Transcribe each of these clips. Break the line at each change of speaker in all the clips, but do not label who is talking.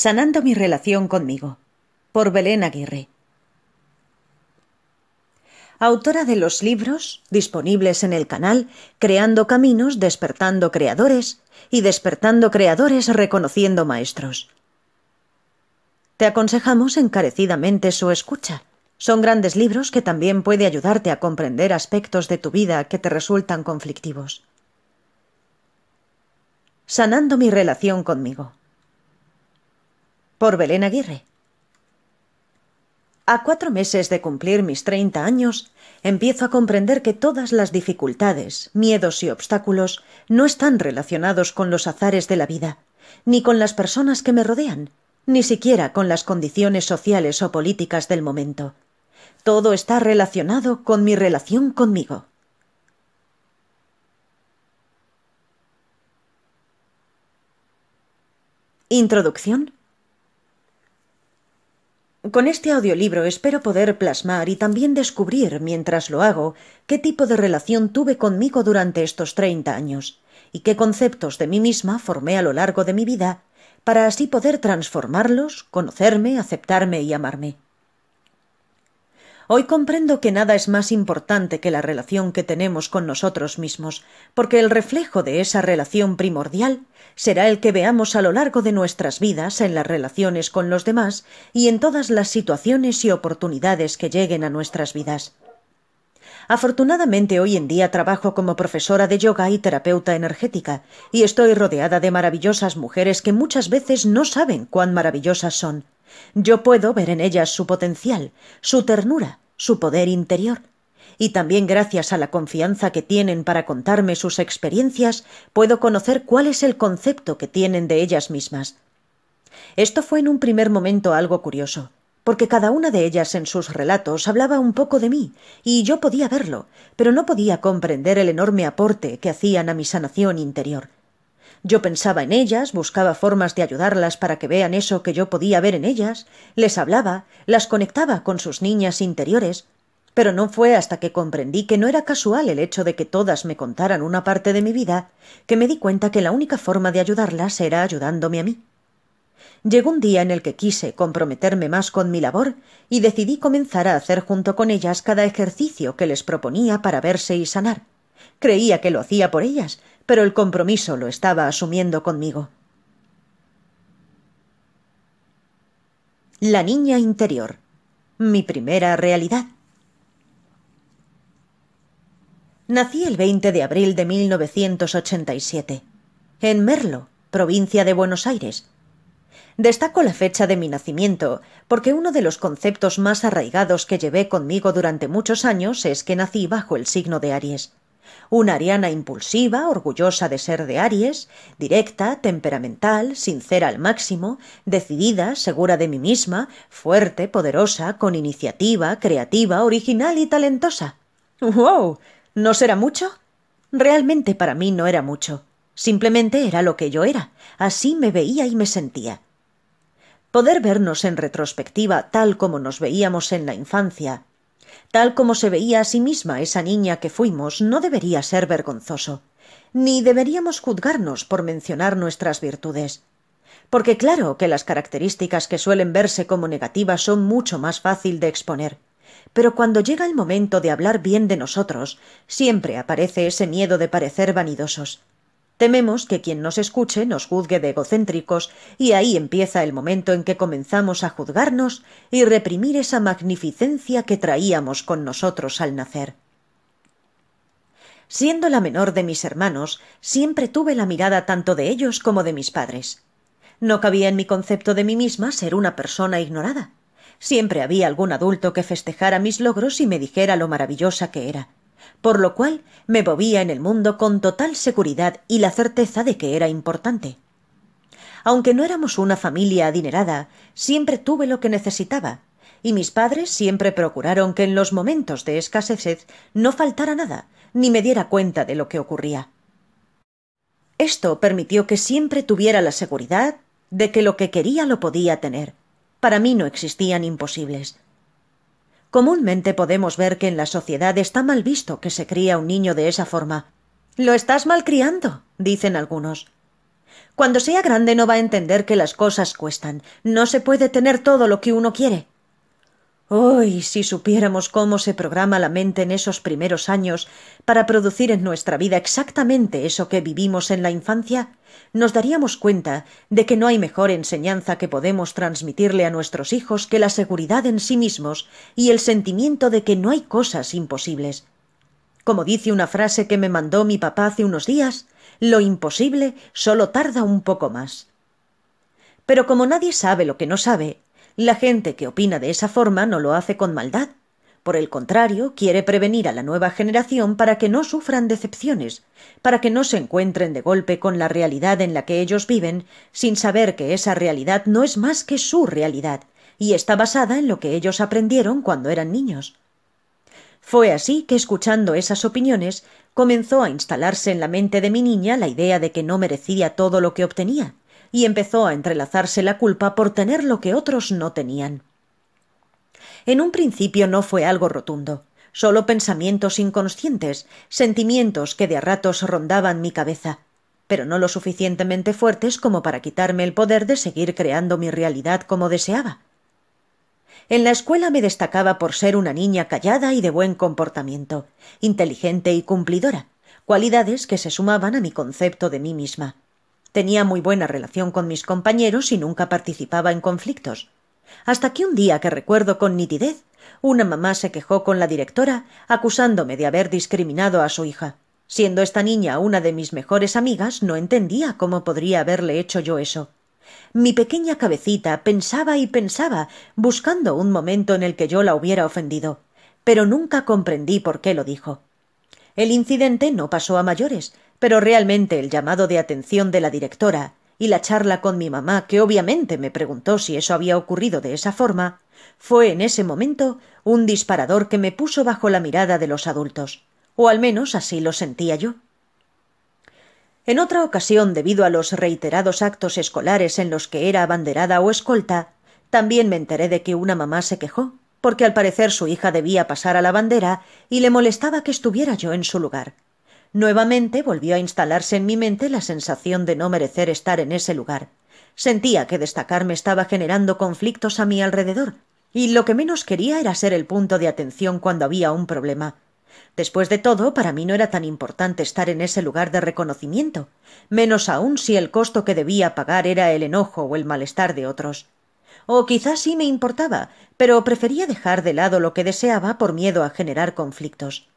Sanando mi relación conmigo. Por Belén Aguirre. Autora de los libros disponibles en el canal Creando Caminos, Despertando Creadores y Despertando Creadores, Reconociendo Maestros. Te aconsejamos encarecidamente su escucha. Son grandes libros que también puede ayudarte a comprender aspectos de tu vida que te resultan conflictivos. Sanando mi relación conmigo por Belén Aguirre. A cuatro meses de cumplir mis treinta años, empiezo a comprender que todas las dificultades, miedos y obstáculos no están relacionados con los azares de la vida, ni con las personas que me rodean, ni siquiera con las condiciones sociales o políticas del momento. Todo está relacionado con mi relación conmigo. Introducción con este audiolibro espero poder plasmar y también descubrir, mientras lo hago, qué tipo de relación tuve conmigo durante estos treinta años y qué conceptos de mí misma formé a lo largo de mi vida, para así poder transformarlos, conocerme, aceptarme y amarme. Hoy comprendo que nada es más importante que la relación que tenemos con nosotros mismos, porque el reflejo de esa relación primordial será el que veamos a lo largo de nuestras vidas en las relaciones con los demás y en todas las situaciones y oportunidades que lleguen a nuestras vidas. Afortunadamente hoy en día trabajo como profesora de yoga y terapeuta energética, y estoy rodeada de maravillosas mujeres que muchas veces no saben cuán maravillosas son. Yo puedo ver en ellas su potencial, su ternura, su poder interior. Y también gracias a la confianza que tienen para contarme sus experiencias, puedo conocer cuál es el concepto que tienen de ellas mismas. Esto fue en un primer momento algo curioso porque cada una de ellas en sus relatos hablaba un poco de mí, y yo podía verlo, pero no podía comprender el enorme aporte que hacían a mi sanación interior. Yo pensaba en ellas, buscaba formas de ayudarlas para que vean eso que yo podía ver en ellas, les hablaba, las conectaba con sus niñas interiores, pero no fue hasta que comprendí que no era casual el hecho de que todas me contaran una parte de mi vida, que me di cuenta que la única forma de ayudarlas era ayudándome a mí. Llegó un día en el que quise comprometerme más con mi labor y decidí comenzar a hacer junto con ellas cada ejercicio que les proponía para verse y sanar. Creía que lo hacía por ellas, pero el compromiso lo estaba asumiendo conmigo. La niña interior. Mi primera realidad. Nací el 20 de abril de 1987, en Merlo, provincia de Buenos Aires, Destaco la fecha de mi nacimiento, porque uno de los conceptos más arraigados que llevé conmigo durante muchos años es que nací bajo el signo de Aries. Una ariana impulsiva, orgullosa de ser de Aries, directa, temperamental, sincera al máximo, decidida, segura de mí misma, fuerte, poderosa, con iniciativa, creativa, original y talentosa. ¡Wow! ¿No será mucho? Realmente para mí no era mucho. Simplemente era lo que yo era. Así me veía y me sentía poder vernos en retrospectiva tal como nos veíamos en la infancia, tal como se veía a sí misma esa niña que fuimos, no debería ser vergonzoso, ni deberíamos juzgarnos por mencionar nuestras virtudes. Porque claro que las características que suelen verse como negativas son mucho más fácil de exponer. Pero cuando llega el momento de hablar bien de nosotros, siempre aparece ese miedo de parecer vanidosos. Tememos que quien nos escuche nos juzgue de egocéntricos, y ahí empieza el momento en que comenzamos a juzgarnos y reprimir esa magnificencia que traíamos con nosotros al nacer. Siendo la menor de mis hermanos, siempre tuve la mirada tanto de ellos como de mis padres. No cabía en mi concepto de mí misma ser una persona ignorada. Siempre había algún adulto que festejara mis logros y me dijera lo maravillosa que era por lo cual me movía en el mundo con total seguridad y la certeza de que era importante. Aunque no éramos una familia adinerada, siempre tuve lo que necesitaba, y mis padres siempre procuraron que en los momentos de escasez no faltara nada, ni me diera cuenta de lo que ocurría. Esto permitió que siempre tuviera la seguridad de que lo que quería lo podía tener. Para mí no existían imposibles. Comúnmente podemos ver que en la sociedad está mal visto que se cría un niño de esa forma. Lo estás malcriando, dicen algunos. Cuando sea grande no va a entender que las cosas cuestan. No se puede tener todo lo que uno quiere. Uy, si supiéramos cómo se programa la mente en esos primeros años para producir en nuestra vida exactamente eso que vivimos en la infancia, nos daríamos cuenta de que no hay mejor enseñanza que podemos transmitirle a nuestros hijos que la seguridad en sí mismos y el sentimiento de que no hay cosas imposibles. Como dice una frase que me mandó mi papá hace unos días, lo imposible solo tarda un poco más. Pero como nadie sabe lo que no sabe, la gente que opina de esa forma no lo hace con maldad. Por el contrario, quiere prevenir a la nueva generación para que no sufran decepciones, para que no se encuentren de golpe con la realidad en la que ellos viven, sin saber que esa realidad no es más que su realidad, y está basada en lo que ellos aprendieron cuando eran niños. Fue así que, escuchando esas opiniones, comenzó a instalarse en la mente de mi niña la idea de que no merecía todo lo que obtenía, y empezó a entrelazarse la culpa por tener lo que otros no tenían. En un principio no fue algo rotundo, solo pensamientos inconscientes, sentimientos que de a ratos rondaban mi cabeza, pero no lo suficientemente fuertes como para quitarme el poder de seguir creando mi realidad como deseaba. En la escuela me destacaba por ser una niña callada y de buen comportamiento, inteligente y cumplidora, cualidades que se sumaban a mi concepto de mí misma. Tenía muy buena relación con mis compañeros y nunca participaba en conflictos. Hasta que un día que recuerdo con nitidez, una mamá se quejó con la directora acusándome de haber discriminado a su hija. Siendo esta niña una de mis mejores amigas, no entendía cómo podría haberle hecho yo eso. Mi pequeña cabecita pensaba y pensaba, buscando un momento en el que yo la hubiera ofendido, pero nunca comprendí por qué lo dijo. El incidente no pasó a mayores, pero realmente el llamado de atención de la directora y la charla con mi mamá, que obviamente me preguntó si eso había ocurrido de esa forma, fue en ese momento un disparador que me puso bajo la mirada de los adultos, o al menos así lo sentía yo. En otra ocasión, debido a los reiterados actos escolares en los que era abanderada o escolta, también me enteré de que una mamá se quejó, porque al parecer su hija debía pasar a la bandera y le molestaba que estuviera yo en su lugar. Nuevamente volvió a instalarse en mi mente la sensación de no merecer estar en ese lugar. Sentía que destacarme estaba generando conflictos a mi alrededor, y lo que menos quería era ser el punto de atención cuando había un problema. Después de todo, para mí no era tan importante estar en ese lugar de reconocimiento, menos aún si el costo que debía pagar era el enojo o el malestar de otros. O quizás sí me importaba, pero prefería dejar de lado lo que deseaba por miedo a generar conflictos.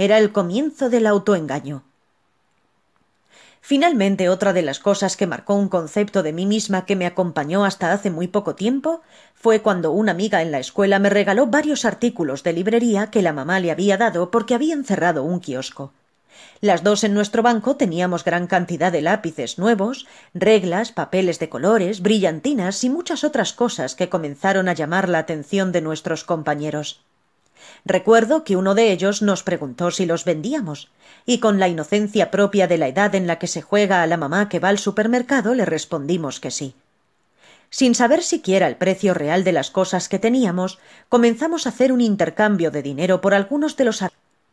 Era el comienzo del autoengaño. Finalmente, otra de las cosas que marcó un concepto de mí misma que me acompañó hasta hace muy poco tiempo fue cuando una amiga en la escuela me regaló varios artículos de librería que la mamá le había dado porque había encerrado un kiosco. Las dos en nuestro banco teníamos gran cantidad de lápices nuevos, reglas, papeles de colores, brillantinas y muchas otras cosas que comenzaron a llamar la atención de nuestros compañeros. Recuerdo que uno de ellos nos preguntó si los vendíamos, y con la inocencia propia de la edad en la que se juega a la mamá que va al supermercado le respondimos que sí. Sin saber siquiera el precio real de las cosas que teníamos, comenzamos a hacer un intercambio de dinero por algunos de los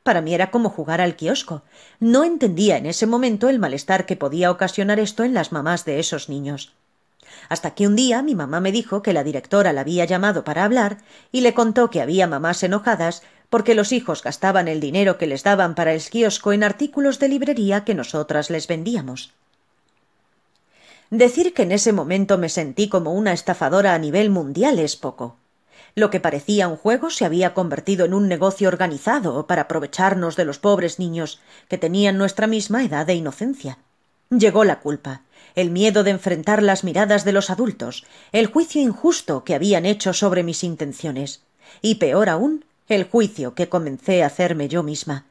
para mí era como jugar al quiosco No entendía en ese momento el malestar que podía ocasionar esto en las mamás de esos niños hasta que un día mi mamá me dijo que la directora la había llamado para hablar y le contó que había mamás enojadas porque los hijos gastaban el dinero que les daban para el kiosco en artículos de librería que nosotras les vendíamos. Decir que en ese momento me sentí como una estafadora a nivel mundial es poco. Lo que parecía un juego se había convertido en un negocio organizado para aprovecharnos de los pobres niños que tenían nuestra misma edad de inocencia. Llegó la culpa el miedo de enfrentar las miradas de los adultos, el juicio injusto que habían hecho sobre mis intenciones, y peor aún, el juicio que comencé a hacerme yo misma.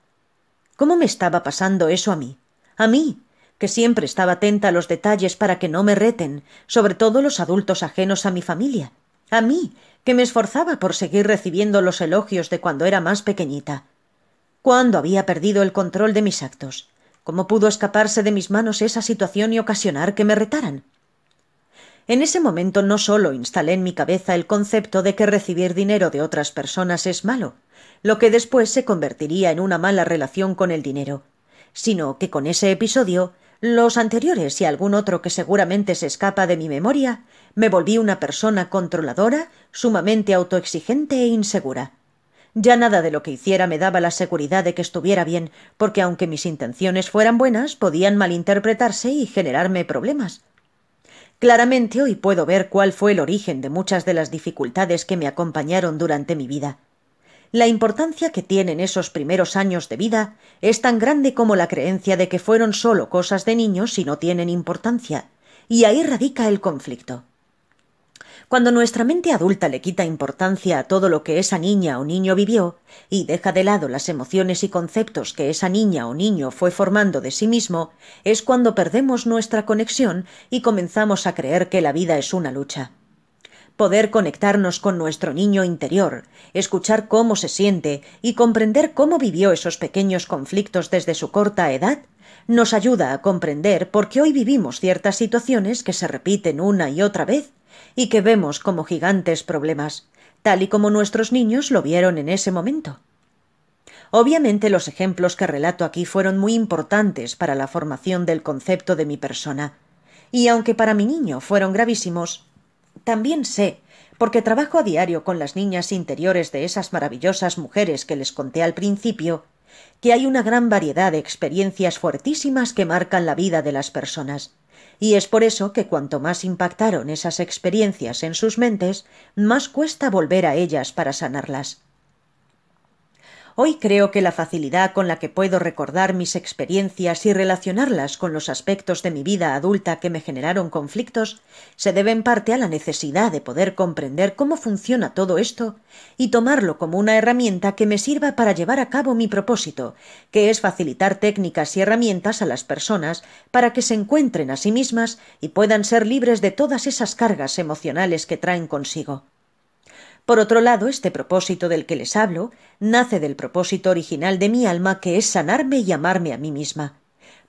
¿Cómo me estaba pasando eso a mí? A mí, que siempre estaba atenta a los detalles para que no me reten, sobre todo los adultos ajenos a mi familia. A mí, que me esforzaba por seguir recibiendo los elogios de cuando era más pequeñita. ¿Cuándo había perdido el control de mis actos? ¿Cómo pudo escaparse de mis manos esa situación y ocasionar que me retaran? En ese momento no solo instalé en mi cabeza el concepto de que recibir dinero de otras personas es malo, lo que después se convertiría en una mala relación con el dinero, sino que con ese episodio, los anteriores y algún otro que seguramente se escapa de mi memoria, me volví una persona controladora, sumamente autoexigente e insegura. Ya nada de lo que hiciera me daba la seguridad de que estuviera bien, porque aunque mis intenciones fueran buenas, podían malinterpretarse y generarme problemas. Claramente hoy puedo ver cuál fue el origen de muchas de las dificultades que me acompañaron durante mi vida. La importancia que tienen esos primeros años de vida es tan grande como la creencia de que fueron solo cosas de niños y no tienen importancia, y ahí radica el conflicto. Cuando nuestra mente adulta le quita importancia a todo lo que esa niña o niño vivió y deja de lado las emociones y conceptos que esa niña o niño fue formando de sí mismo, es cuando perdemos nuestra conexión y comenzamos a creer que la vida es una lucha. Poder conectarnos con nuestro niño interior, escuchar cómo se siente y comprender cómo vivió esos pequeños conflictos desde su corta edad nos ayuda a comprender por qué hoy vivimos ciertas situaciones que se repiten una y otra vez y que vemos como gigantes problemas, tal y como nuestros niños lo vieron en ese momento. Obviamente los ejemplos que relato aquí fueron muy importantes para la formación del concepto de mi persona, y aunque para mi niño fueron gravísimos, también sé, porque trabajo a diario con las niñas interiores de esas maravillosas mujeres que les conté al principio, que hay una gran variedad de experiencias fuertísimas que marcan la vida de las personas y es por eso que cuanto más impactaron esas experiencias en sus mentes, más cuesta volver a ellas para sanarlas. Hoy creo que la facilidad con la que puedo recordar mis experiencias y relacionarlas con los aspectos de mi vida adulta que me generaron conflictos se debe en parte a la necesidad de poder comprender cómo funciona todo esto y tomarlo como una herramienta que me sirva para llevar a cabo mi propósito, que es facilitar técnicas y herramientas a las personas para que se encuentren a sí mismas y puedan ser libres de todas esas cargas emocionales que traen consigo. Por otro lado, este propósito del que les hablo nace del propósito original de mi alma que es sanarme y amarme a mí misma.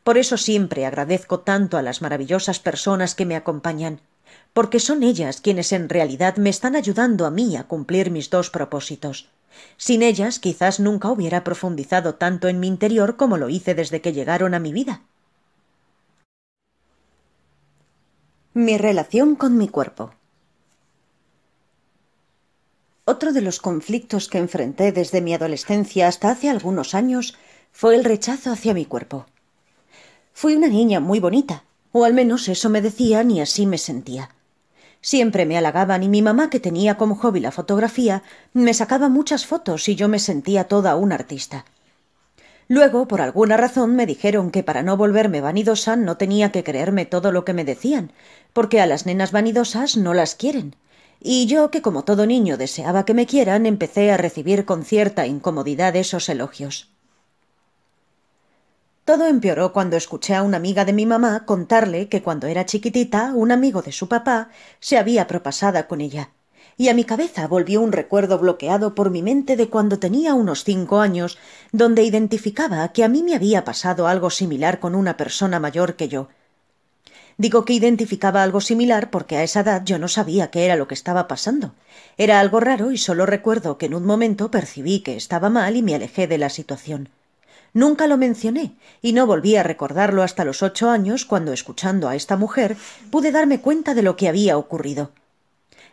Por eso siempre agradezco tanto a las maravillosas personas que me acompañan, porque son ellas quienes en realidad me están ayudando a mí a cumplir mis dos propósitos. Sin ellas quizás nunca hubiera profundizado tanto en mi interior como lo hice desde que llegaron a mi vida. Mi relación con mi cuerpo. Otro de los conflictos que enfrenté desde mi adolescencia hasta hace algunos años fue el rechazo hacia mi cuerpo. Fui una niña muy bonita, o al menos eso me decían y así me sentía. Siempre me halagaban y mi mamá, que tenía como hobby la fotografía, me sacaba muchas fotos y yo me sentía toda una artista. Luego, por alguna razón, me dijeron que para no volverme vanidosa no tenía que creerme todo lo que me decían, porque a las nenas vanidosas no las quieren. Y yo, que como todo niño deseaba que me quieran, empecé a recibir con cierta incomodidad esos elogios. Todo empeoró cuando escuché a una amiga de mi mamá contarle que cuando era chiquitita un amigo de su papá se había propasada con ella, y a mi cabeza volvió un recuerdo bloqueado por mi mente de cuando tenía unos cinco años, donde identificaba que a mí me había pasado algo similar con una persona mayor que yo, Digo que identificaba algo similar porque a esa edad yo no sabía qué era lo que estaba pasando. Era algo raro y solo recuerdo que en un momento percibí que estaba mal y me alejé de la situación. Nunca lo mencioné y no volví a recordarlo hasta los ocho años cuando, escuchando a esta mujer, pude darme cuenta de lo que había ocurrido.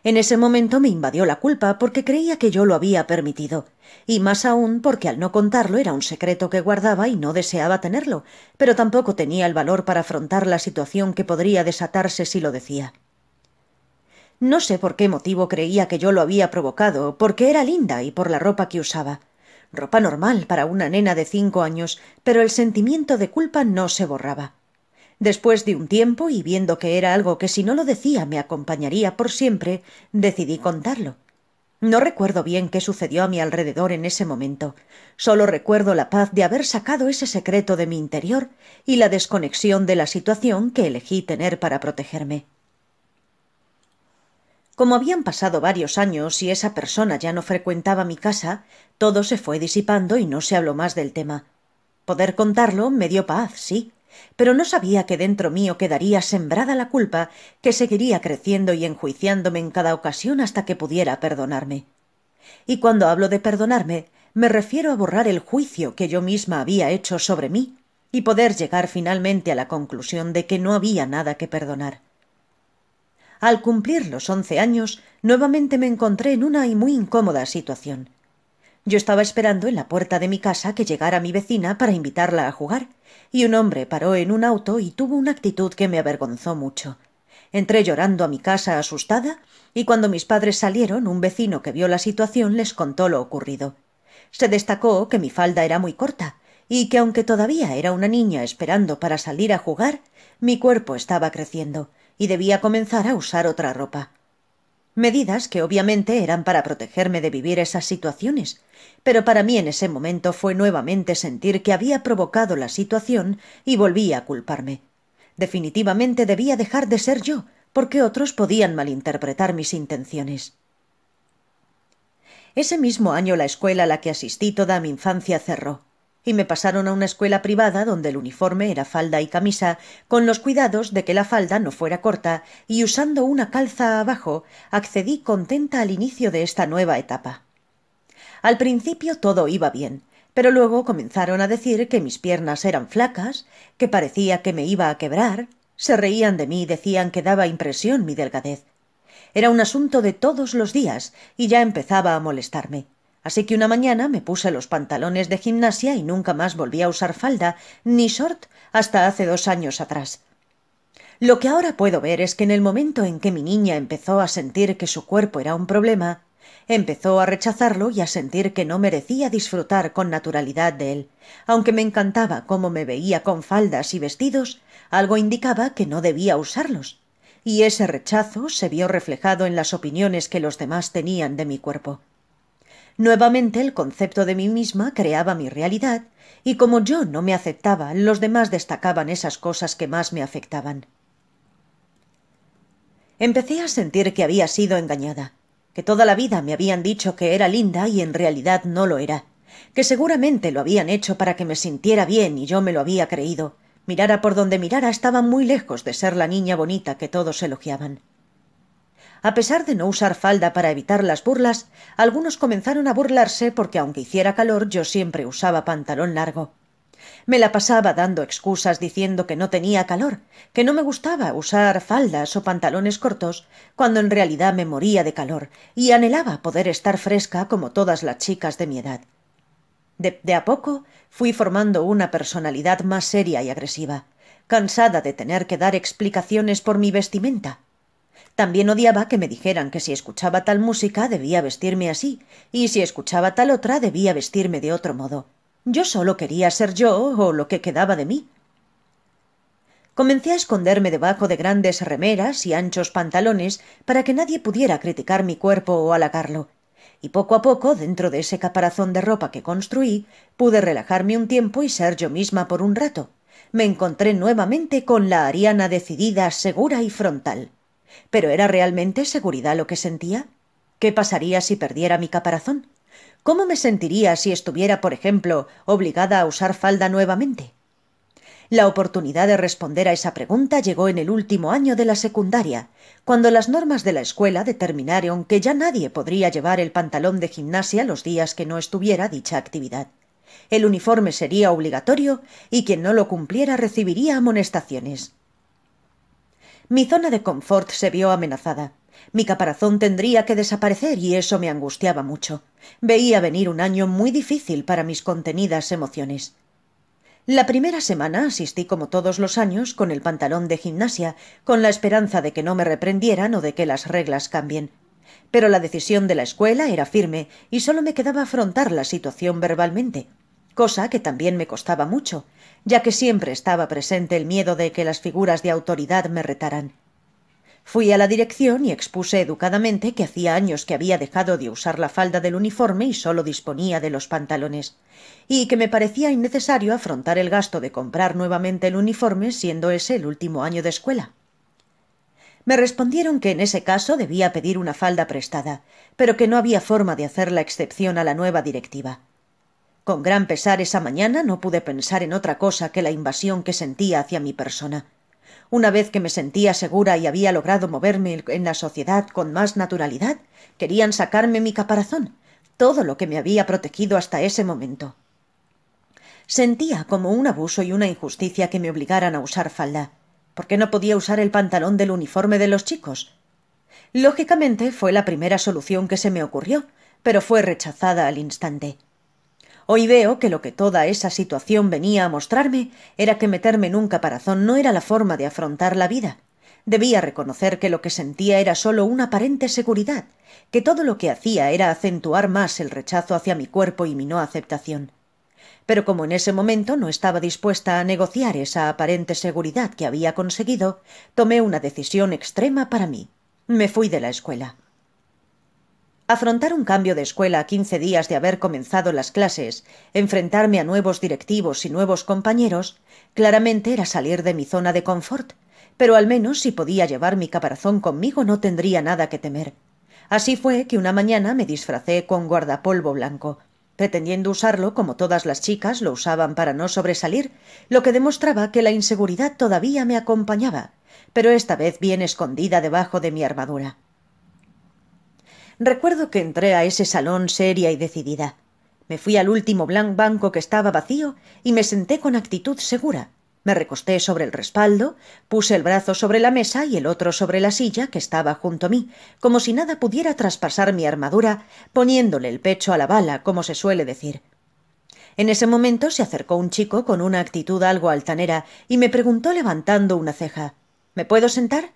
En ese momento me invadió la culpa porque creía que yo lo había permitido, y más aún porque al no contarlo era un secreto que guardaba y no deseaba tenerlo, pero tampoco tenía el valor para afrontar la situación que podría desatarse si lo decía. No sé por qué motivo creía que yo lo había provocado, porque era linda y por la ropa que usaba. Ropa normal para una nena de cinco años, pero el sentimiento de culpa no se borraba. Después de un tiempo, y viendo que era algo que si no lo decía me acompañaría por siempre, decidí contarlo. No recuerdo bien qué sucedió a mi alrededor en ese momento. Solo recuerdo la paz de haber sacado ese secreto de mi interior y la desconexión de la situación que elegí tener para protegerme. Como habían pasado varios años y esa persona ya no frecuentaba mi casa, todo se fue disipando y no se habló más del tema. Poder contarlo me dio paz, sí, pero no sabía que dentro mío quedaría sembrada la culpa que seguiría creciendo y enjuiciándome en cada ocasión hasta que pudiera perdonarme. Y cuando hablo de perdonarme, me refiero a borrar el juicio que yo misma había hecho sobre mí y poder llegar finalmente a la conclusión de que no había nada que perdonar. Al cumplir los once años, nuevamente me encontré en una y muy incómoda situación. Yo estaba esperando en la puerta de mi casa que llegara mi vecina para invitarla a jugar, y un hombre paró en un auto y tuvo una actitud que me avergonzó mucho. Entré llorando a mi casa asustada, y cuando mis padres salieron, un vecino que vio la situación les contó lo ocurrido. Se destacó que mi falda era muy corta, y que aunque todavía era una niña esperando para salir a jugar, mi cuerpo estaba creciendo, y debía comenzar a usar otra ropa. Medidas que obviamente eran para protegerme de vivir esas situaciones, pero para mí en ese momento fue nuevamente sentir que había provocado la situación y volví a culparme. Definitivamente debía dejar de ser yo, porque otros podían malinterpretar mis intenciones. Ese mismo año la escuela a la que asistí toda mi infancia cerró, y me pasaron a una escuela privada donde el uniforme era falda y camisa, con los cuidados de que la falda no fuera corta, y usando una calza abajo, accedí contenta al inicio de esta nueva etapa. Al principio todo iba bien, pero luego comenzaron a decir que mis piernas eran flacas, que parecía que me iba a quebrar, se reían de mí y decían que daba impresión mi delgadez. Era un asunto de todos los días y ya empezaba a molestarme. Así que una mañana me puse los pantalones de gimnasia y nunca más volví a usar falda ni short hasta hace dos años atrás. Lo que ahora puedo ver es que en el momento en que mi niña empezó a sentir que su cuerpo era un problema, Empezó a rechazarlo y a sentir que no merecía disfrutar con naturalidad de él. Aunque me encantaba cómo me veía con faldas y vestidos, algo indicaba que no debía usarlos. Y ese rechazo se vio reflejado en las opiniones que los demás tenían de mi cuerpo. Nuevamente el concepto de mí misma creaba mi realidad, y como yo no me aceptaba, los demás destacaban esas cosas que más me afectaban. Empecé a sentir que había sido engañada que toda la vida me habían dicho que era linda y en realidad no lo era, que seguramente lo habían hecho para que me sintiera bien y yo me lo había creído. Mirara por donde mirara estaba muy lejos de ser la niña bonita que todos elogiaban. A pesar de no usar falda para evitar las burlas, algunos comenzaron a burlarse porque aunque hiciera calor yo siempre usaba pantalón largo. Me la pasaba dando excusas diciendo que no tenía calor, que no me gustaba usar faldas o pantalones cortos, cuando en realidad me moría de calor y anhelaba poder estar fresca como todas las chicas de mi edad. De, a poco fui formando una personalidad más seria y agresiva, cansada de tener que dar explicaciones por mi vestimenta. También odiaba que me dijeran que si escuchaba tal música debía vestirme así, y si escuchaba tal otra debía vestirme de otro modo. Yo solo quería ser yo o lo que quedaba de mí. Comencé a esconderme debajo de grandes remeras y anchos pantalones para que nadie pudiera criticar mi cuerpo o halagarlo. Y poco a poco, dentro de ese caparazón de ropa que construí, pude relajarme un tiempo y ser yo misma por un rato. Me encontré nuevamente con la Ariana decidida, segura y frontal. ¿Pero era realmente seguridad lo que sentía? ¿Qué pasaría si perdiera mi caparazón? ¿Cómo me sentiría si estuviera, por ejemplo, obligada a usar falda nuevamente? La oportunidad de responder a esa pregunta llegó en el último año de la secundaria, cuando las normas de la escuela determinaron que ya nadie podría llevar el pantalón de gimnasia los días que no estuviera dicha actividad. El uniforme sería obligatorio y quien no lo cumpliera recibiría amonestaciones. Mi zona de confort se vio amenazada. Mi caparazón tendría que desaparecer y eso me angustiaba mucho. Veía venir un año muy difícil para mis contenidas emociones. La primera semana asistí como todos los años con el pantalón de gimnasia, con la esperanza de que no me reprendieran o de que las reglas cambien. Pero la decisión de la escuela era firme y solo me quedaba afrontar la situación verbalmente, cosa que también me costaba mucho, ya que siempre estaba presente el miedo de que las figuras de autoridad me retaran. Fui a la dirección y expuse educadamente que hacía años que había dejado de usar la falda del uniforme y solo disponía de los pantalones, y que me parecía innecesario afrontar el gasto de comprar nuevamente el uniforme siendo ese el último año de escuela. Me respondieron que en ese caso debía pedir una falda prestada, pero que no había forma de hacer la excepción a la nueva directiva. Con gran pesar esa mañana no pude pensar en otra cosa que la invasión que sentía hacia mi persona una vez que me sentía segura y había logrado moverme en la sociedad con más naturalidad, querían sacarme mi caparazón, todo lo que me había protegido hasta ese momento. Sentía como un abuso y una injusticia que me obligaran a usar falda. porque no podía usar el pantalón del uniforme de los chicos? Lógicamente fue la primera solución que se me ocurrió, pero fue rechazada al instante. Hoy veo que lo que toda esa situación venía a mostrarme era que meterme en un caparazón no era la forma de afrontar la vida. Debía reconocer que lo que sentía era solo una aparente seguridad, que todo lo que hacía era acentuar más el rechazo hacia mi cuerpo y mi no aceptación. Pero como en ese momento no estaba dispuesta a negociar esa aparente seguridad que había conseguido, tomé una decisión extrema para mí. Me fui de la escuela. Afrontar un cambio de escuela a quince días de haber comenzado las clases, enfrentarme a nuevos directivos y nuevos compañeros, claramente era salir de mi zona de confort, pero al menos si podía llevar mi caparazón conmigo no tendría nada que temer. Así fue que una mañana me disfracé con guardapolvo blanco, pretendiendo usarlo como todas las chicas lo usaban para no sobresalir, lo que demostraba que la inseguridad todavía me acompañaba, pero esta vez bien escondida debajo de mi armadura. Recuerdo que entré a ese salón seria y decidida. Me fui al último blanco banco que estaba vacío y me senté con actitud segura. Me recosté sobre el respaldo, puse el brazo sobre la mesa y el otro sobre la silla que estaba junto a mí, como si nada pudiera traspasar mi armadura, poniéndole el pecho a la bala, como se suele decir. En ese momento se acercó un chico con una actitud algo altanera y me preguntó levantando una ceja ¿Me puedo sentar?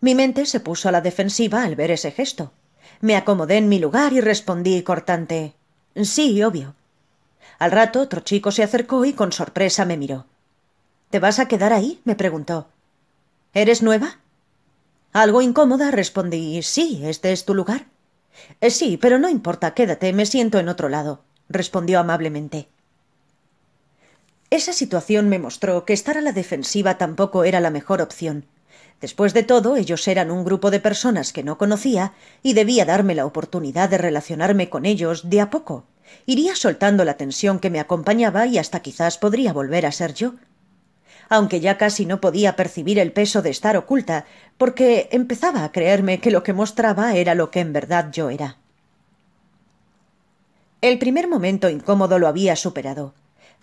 Mi mente se puso a la defensiva al ver ese gesto. Me acomodé en mi lugar y respondí cortante. Sí, obvio. Al rato otro chico se acercó y con sorpresa me miró. ¿Te vas a quedar ahí? me preguntó. ¿Eres nueva? Algo incómoda respondí. Sí, este es tu lugar. Eh, sí, pero no importa, quédate, me siento en otro lado, respondió amablemente. Esa situación me mostró que estar a la defensiva tampoco era la mejor opción. Después de todo, ellos eran un grupo de personas que no conocía y debía darme la oportunidad de relacionarme con ellos de a poco. Iría soltando la tensión que me acompañaba y hasta quizás podría volver a ser yo. Aunque ya casi no podía percibir el peso de estar oculta, porque empezaba a creerme que lo que mostraba era lo que en verdad yo era. El primer momento incómodo lo había superado.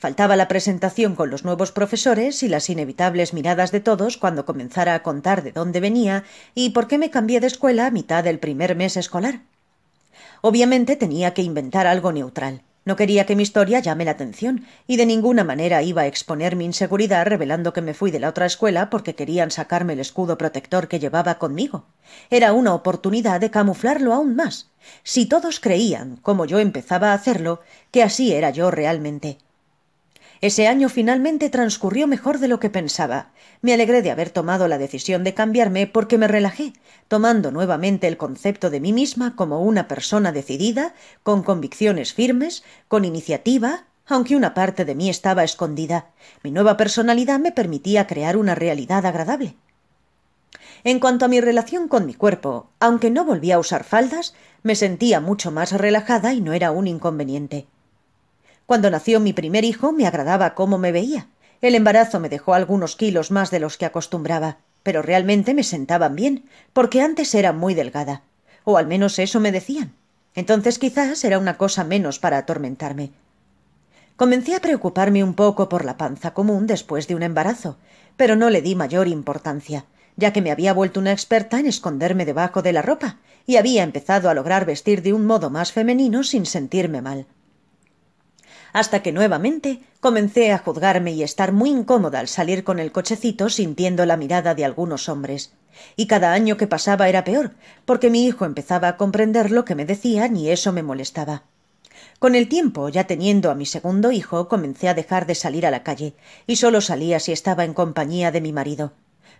Faltaba la presentación con los nuevos profesores y las inevitables miradas de todos cuando comenzara a contar de dónde venía y por qué me cambié de escuela a mitad del primer mes escolar. Obviamente tenía que inventar algo neutral. No quería que mi historia llame la atención, y de ninguna manera iba a exponer mi inseguridad revelando que me fui de la otra escuela porque querían sacarme el escudo protector que llevaba conmigo. Era una oportunidad de camuflarlo aún más. Si todos creían, como yo empezaba a hacerlo, que así era yo realmente, ese año finalmente transcurrió mejor de lo que pensaba. Me alegré de haber tomado la decisión de cambiarme porque me relajé, tomando nuevamente el concepto de mí misma como una persona decidida, con convicciones firmes, con iniciativa, aunque una parte de mí estaba escondida. Mi nueva personalidad me permitía crear una realidad agradable. En cuanto a mi relación con mi cuerpo, aunque no volví a usar faldas, me sentía mucho más relajada y no era un inconveniente. Cuando nació mi primer hijo me agradaba cómo me veía. El embarazo me dejó algunos kilos más de los que acostumbraba, pero realmente me sentaban bien, porque antes era muy delgada. O al menos eso me decían. Entonces quizás era una cosa menos para atormentarme. Comencé a preocuparme un poco por la panza común después de un embarazo, pero no le di mayor importancia, ya que me había vuelto una experta en esconderme debajo de la ropa, y había empezado a lograr vestir de un modo más femenino sin sentirme mal hasta que nuevamente comencé a juzgarme y estar muy incómoda al salir con el cochecito sintiendo la mirada de algunos hombres. Y cada año que pasaba era peor, porque mi hijo empezaba a comprender lo que me decían y eso me molestaba. Con el tiempo, ya teniendo a mi segundo hijo, comencé a dejar de salir a la calle, y solo salía si estaba en compañía de mi marido.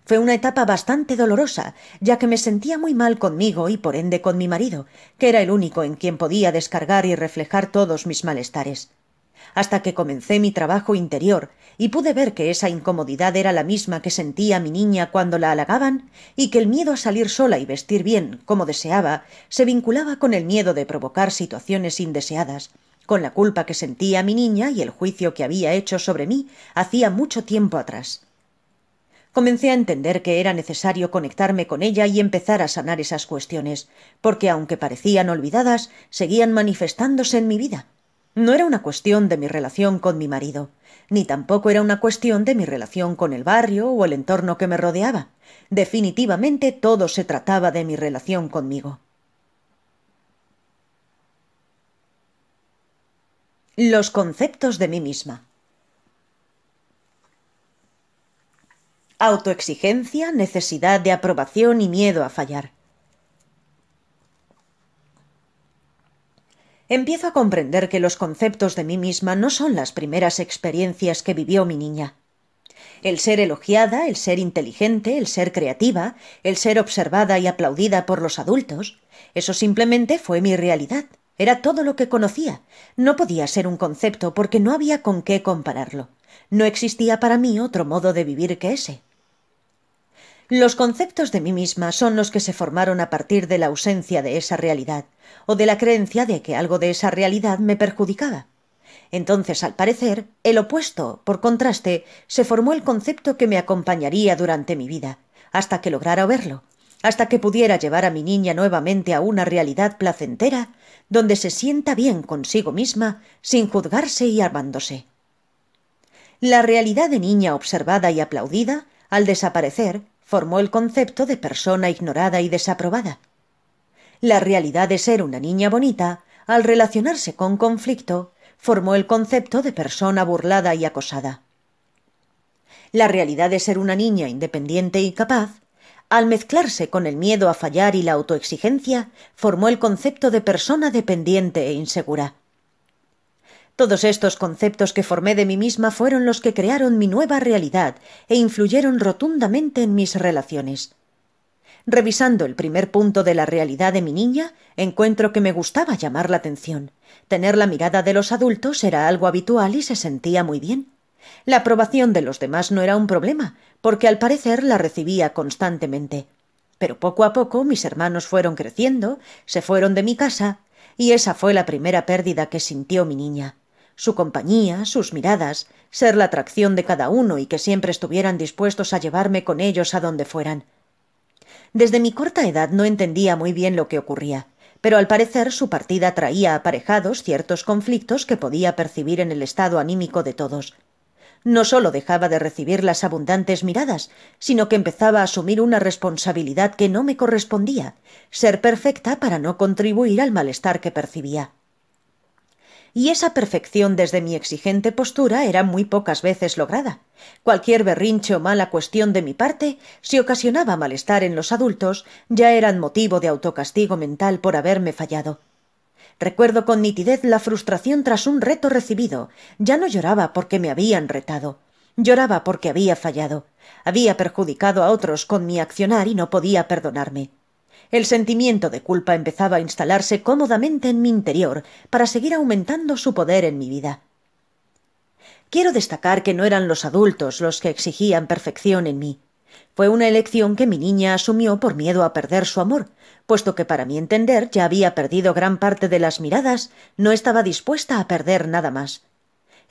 Fue una etapa bastante dolorosa, ya que me sentía muy mal conmigo y por ende con mi marido, que era el único en quien podía descargar y reflejar todos mis malestares hasta que comencé mi trabajo interior y pude ver que esa incomodidad era la misma que sentía mi niña cuando la halagaban y que el miedo a salir sola y vestir bien, como deseaba, se vinculaba con el miedo de provocar situaciones indeseadas, con la culpa que sentía mi niña y el juicio que había hecho sobre mí hacía mucho tiempo atrás. Comencé a entender que era necesario conectarme con ella y empezar a sanar esas cuestiones, porque aunque parecían olvidadas, seguían manifestándose en mi vida. No era una cuestión de mi relación con mi marido, ni tampoco era una cuestión de mi relación con el barrio o el entorno que me rodeaba. Definitivamente todo se trataba de mi relación conmigo. Los conceptos de mí misma. Autoexigencia, necesidad de aprobación y miedo a fallar. empiezo a comprender que los conceptos de mí misma no son las primeras experiencias que vivió mi niña. El ser elogiada, el ser inteligente, el ser creativa, el ser observada y aplaudida por los adultos, eso simplemente fue mi realidad. Era todo lo que conocía. No podía ser un concepto porque no había con qué compararlo. No existía para mí otro modo de vivir que ese. Los conceptos de mí misma son los que se formaron a partir de la ausencia de esa realidad, o de la creencia de que algo de esa realidad me perjudicaba. Entonces, al parecer, el opuesto, por contraste, se formó el concepto que me acompañaría durante mi vida, hasta que lograra verlo, hasta que pudiera llevar a mi niña nuevamente a una realidad placentera, donde se sienta bien consigo misma, sin juzgarse y armándose. La realidad de niña observada y aplaudida, al desaparecer, formó el concepto de persona ignorada y desaprobada. La realidad de ser una niña bonita, al relacionarse con conflicto, formó el concepto de persona burlada y acosada. La realidad de ser una niña independiente y capaz, al mezclarse con el miedo a fallar y la autoexigencia, formó el concepto de persona dependiente e insegura. Todos estos conceptos que formé de mí misma fueron los que crearon mi nueva realidad e influyeron rotundamente en mis relaciones. Revisando el primer punto de la realidad de mi niña, encuentro que me gustaba llamar la atención. Tener la mirada de los adultos era algo habitual y se sentía muy bien. La aprobación de los demás no era un problema, porque al parecer la recibía constantemente. Pero poco a poco mis hermanos fueron creciendo, se fueron de mi casa, y esa fue la primera pérdida que sintió mi niña su compañía, sus miradas, ser la atracción de cada uno y que siempre estuvieran dispuestos a llevarme con ellos a donde fueran. Desde mi corta edad no entendía muy bien lo que ocurría, pero al parecer su partida traía aparejados ciertos conflictos que podía percibir en el estado anímico de todos. No solo dejaba de recibir las abundantes miradas, sino que empezaba a asumir una responsabilidad que no me correspondía, ser perfecta para no contribuir al malestar que percibía y esa perfección desde mi exigente postura era muy pocas veces lograda. Cualquier berrinche o mala cuestión de mi parte, si ocasionaba malestar en los adultos, ya eran motivo de autocastigo mental por haberme fallado. Recuerdo con nitidez la frustración tras un reto recibido. Ya no lloraba porque me habían retado. Lloraba porque había fallado. Había perjudicado a otros con mi accionar y no podía perdonarme. El sentimiento de culpa empezaba a instalarse cómodamente en mi interior para seguir aumentando su poder en mi vida. Quiero destacar que no eran los adultos los que exigían perfección en mí. Fue una elección que mi niña asumió por miedo a perder su amor, puesto que para mi entender ya había perdido gran parte de las miradas, no estaba dispuesta a perder nada más.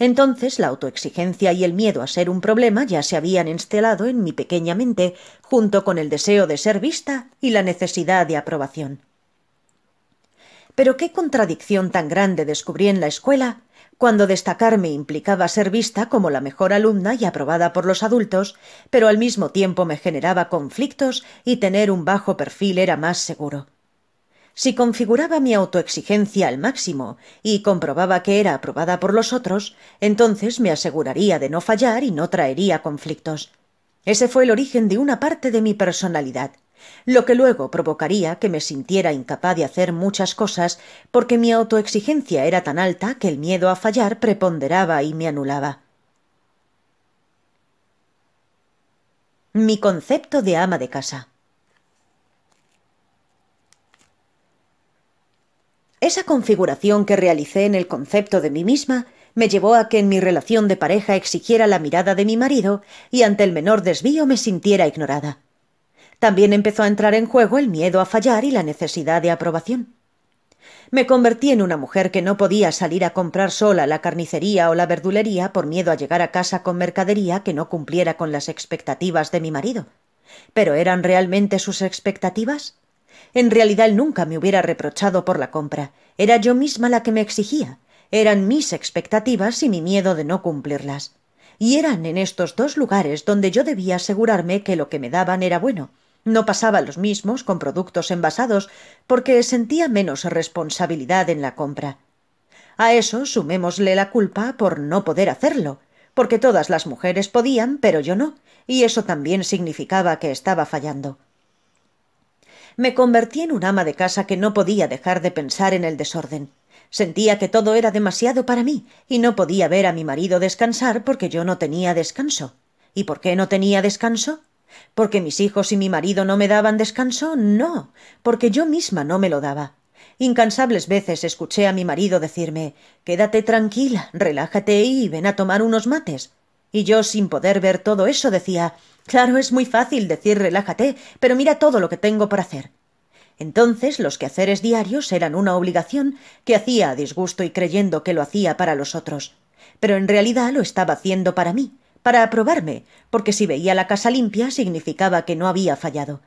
Entonces la autoexigencia y el miedo a ser un problema ya se habían instalado en mi pequeña mente, junto con el deseo de ser vista y la necesidad de aprobación. Pero qué contradicción tan grande descubrí en la escuela cuando destacarme implicaba ser vista como la mejor alumna y aprobada por los adultos, pero al mismo tiempo me generaba conflictos y tener un bajo perfil era más seguro. Si configuraba mi autoexigencia al máximo y comprobaba que era aprobada por los otros, entonces me aseguraría de no fallar y no traería conflictos. Ese fue el origen de una parte de mi personalidad, lo que luego provocaría que me sintiera incapaz de hacer muchas cosas porque mi autoexigencia era tan alta que el miedo a fallar preponderaba y me anulaba. Mi concepto de ama de casa. Esa configuración que realicé en el concepto de mí misma me llevó a que en mi relación de pareja exigiera la mirada de mi marido y ante el menor desvío me sintiera ignorada. También empezó a entrar en juego el miedo a fallar y la necesidad de aprobación. Me convertí en una mujer que no podía salir a comprar sola la carnicería o la verdulería por miedo a llegar a casa con mercadería que no cumpliera con las expectativas de mi marido. ¿Pero eran realmente sus expectativas? En realidad él nunca me hubiera reprochado por la compra. Era yo misma la que me exigía. Eran mis expectativas y mi miedo de no cumplirlas. Y eran en estos dos lugares donde yo debía asegurarme que lo que me daban era bueno. No pasaba los mismos con productos envasados, porque sentía menos responsabilidad en la compra. A eso sumémosle la culpa por no poder hacerlo, porque todas las mujeres podían, pero yo no, y eso también significaba que estaba fallando. Me convertí en un ama de casa que no podía dejar de pensar en el desorden. Sentía que todo era demasiado para mí, y no podía ver a mi marido descansar porque yo no tenía descanso. ¿Y por qué no tenía descanso? ¿Porque mis hijos y mi marido no me daban descanso? No, porque yo misma no me lo daba. Incansables veces escuché a mi marido decirme Quédate tranquila, relájate y ven a tomar unos mates. Y yo, sin poder ver todo eso, decía Claro, es muy fácil decir relájate, pero mira todo lo que tengo por hacer. Entonces los quehaceres diarios eran una obligación que hacía a disgusto y creyendo que lo hacía para los otros. Pero en realidad lo estaba haciendo para mí, para aprobarme, porque si veía la casa limpia significaba que no había fallado.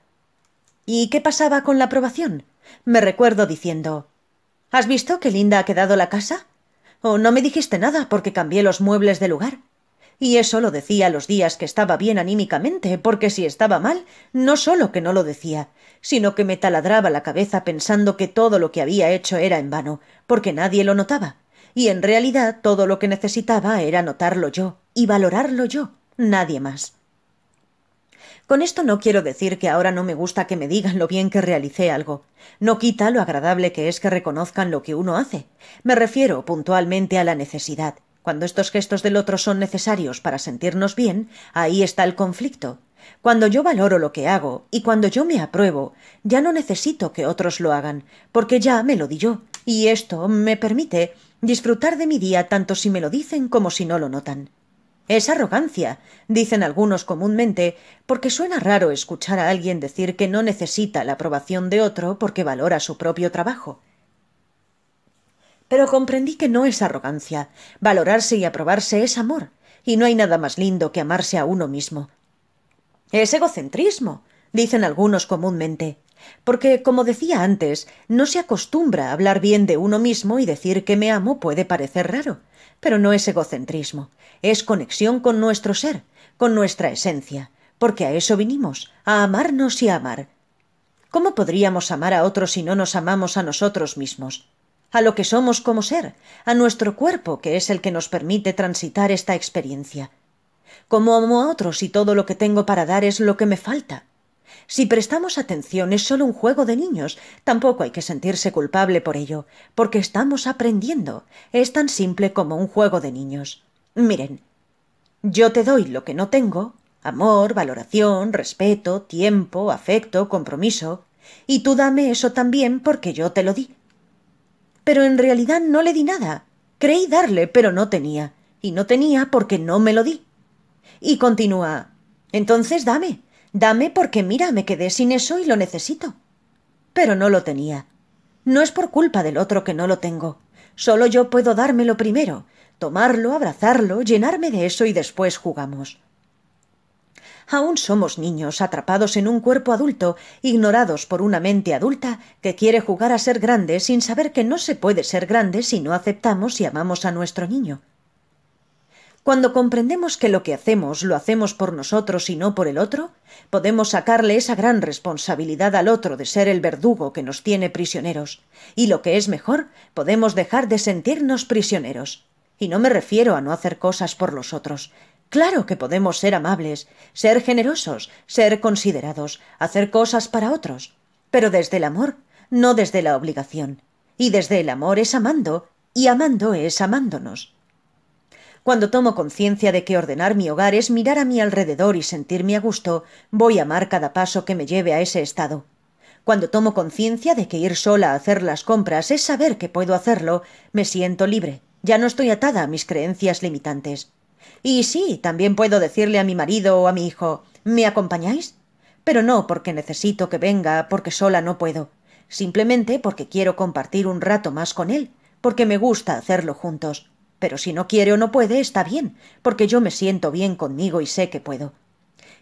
¿Y qué pasaba con la aprobación? Me recuerdo diciendo ¿Has visto qué linda ha quedado la casa? ¿O no me dijiste nada porque cambié los muebles de lugar? Y eso lo decía los días que estaba bien anímicamente, porque si estaba mal, no solo que no lo decía, sino que me taladraba la cabeza pensando que todo lo que había hecho era en vano, porque nadie lo notaba. Y en realidad todo lo que necesitaba era notarlo yo, y valorarlo yo, nadie más. Con esto no quiero decir que ahora no me gusta que me digan lo bien que realicé algo. No quita lo agradable que es que reconozcan lo que uno hace. Me refiero puntualmente a la necesidad. Cuando estos gestos del otro son necesarios para sentirnos bien, ahí está el conflicto. Cuando yo valoro lo que hago y cuando yo me apruebo, ya no necesito que otros lo hagan, porque ya me lo di yo, y esto me permite disfrutar de mi día tanto si me lo dicen como si no lo notan. Es arrogancia, dicen algunos comúnmente, porque suena raro escuchar a alguien decir que no necesita la aprobación de otro porque valora su propio trabajo. Pero comprendí que no es arrogancia. Valorarse y aprobarse es amor, y no hay nada más lindo que amarse a uno mismo. Es egocentrismo, dicen algunos comúnmente, porque, como decía antes, no se acostumbra a hablar bien de uno mismo y decir que me amo puede parecer raro, pero no es egocentrismo, es conexión con nuestro ser, con nuestra esencia, porque a eso vinimos, a amarnos y a amar. ¿Cómo podríamos amar a otros si no nos amamos a nosotros mismos? a lo que somos como ser, a nuestro cuerpo, que es el que nos permite transitar esta experiencia. Como amo a otros y todo lo que tengo para dar es lo que me falta. Si prestamos atención es solo un juego de niños, tampoco hay que sentirse culpable por ello, porque estamos aprendiendo. Es tan simple como un juego de niños. Miren, yo te doy lo que no tengo, amor, valoración, respeto, tiempo, afecto, compromiso, y tú dame eso también porque yo te lo di pero en realidad no le di nada. Creí darle, pero no tenía. Y no tenía porque no me lo di. Y continúa. Entonces dame, dame porque mira, me quedé sin eso y lo necesito. Pero no lo tenía. No es por culpa del otro que no lo tengo. Solo yo puedo dármelo primero, tomarlo, abrazarlo, llenarme de eso y después jugamos. Aún somos niños atrapados en un cuerpo adulto, ignorados por una mente adulta que quiere jugar a ser grande sin saber que no se puede ser grande si no aceptamos y amamos a nuestro niño. Cuando comprendemos que lo que hacemos lo hacemos por nosotros y no por el otro, podemos sacarle esa gran responsabilidad al otro de ser el verdugo que nos tiene prisioneros. Y lo que es mejor, podemos dejar de sentirnos prisioneros. Y no me refiero a no hacer cosas por los otros, Claro que podemos ser amables, ser generosos, ser considerados, hacer cosas para otros, pero desde el amor, no desde la obligación. Y desde el amor es amando, y amando es amándonos. Cuando tomo conciencia de que ordenar mi hogar es mirar a mi alrededor y sentirme a gusto, voy a amar cada paso que me lleve a ese estado. Cuando tomo conciencia de que ir sola a hacer las compras es saber que puedo hacerlo, me siento libre, ya no estoy atada a mis creencias limitantes. Y sí, también puedo decirle a mi marido o a mi hijo ¿Me acompañáis? Pero no porque necesito que venga, porque sola no puedo, simplemente porque quiero compartir un rato más con él, porque me gusta hacerlo juntos. Pero si no quiere o no puede, está bien, porque yo me siento bien conmigo y sé que puedo.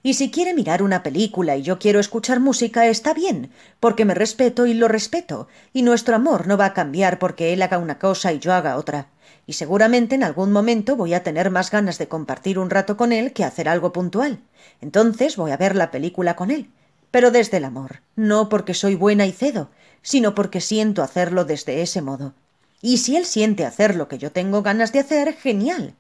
Y si quiere mirar una película y yo quiero escuchar música, está bien, porque me respeto y lo respeto, y nuestro amor no va a cambiar porque él haga una cosa y yo haga otra y seguramente en algún momento voy a tener más ganas de compartir un rato con él que hacer algo puntual. Entonces voy a ver la película con él, pero desde el amor, no porque soy buena y cedo, sino porque siento hacerlo desde ese modo. Y si él siente hacer lo que yo tengo ganas de hacer, genial.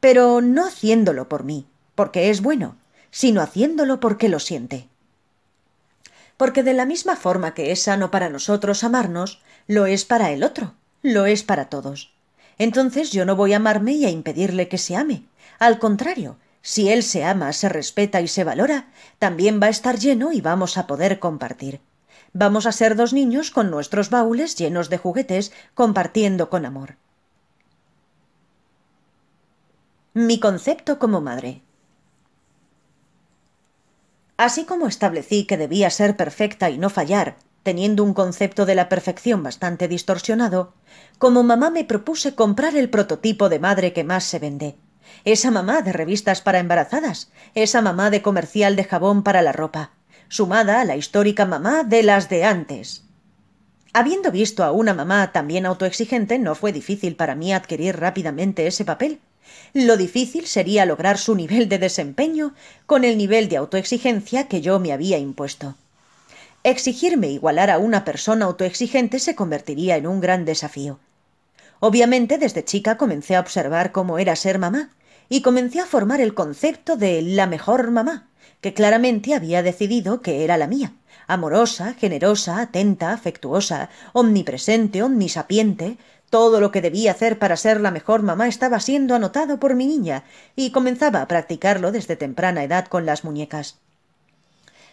Pero no haciéndolo por mí, porque es bueno, sino haciéndolo porque lo siente. Porque de la misma forma que es sano para nosotros amarnos, lo es para el otro, lo es para todos entonces yo no voy a amarme y a impedirle que se ame. Al contrario, si él se ama, se respeta y se valora, también va a estar lleno y vamos a poder compartir. Vamos a ser dos niños con nuestros baúles llenos de juguetes, compartiendo con amor. Mi concepto como madre. Así como establecí que debía ser perfecta y no fallar, teniendo un concepto de la perfección bastante distorsionado, como mamá me propuse comprar el prototipo de madre que más se vende. Esa mamá de revistas para embarazadas, esa mamá de comercial de jabón para la ropa, sumada a la histórica mamá de las de antes. Habiendo visto a una mamá también autoexigente, no fue difícil para mí adquirir rápidamente ese papel. Lo difícil sería lograr su nivel de desempeño con el nivel de autoexigencia que yo me había impuesto. Exigirme igualar a una persona autoexigente se convertiría en un gran desafío. Obviamente desde chica comencé a observar cómo era ser mamá, y comencé a formar el concepto de la mejor mamá, que claramente había decidido que era la mía. Amorosa, generosa, atenta, afectuosa, omnipresente, omnisapiente, todo lo que debía hacer para ser la mejor mamá estaba siendo anotado por mi niña, y comenzaba a practicarlo desde temprana edad con las muñecas.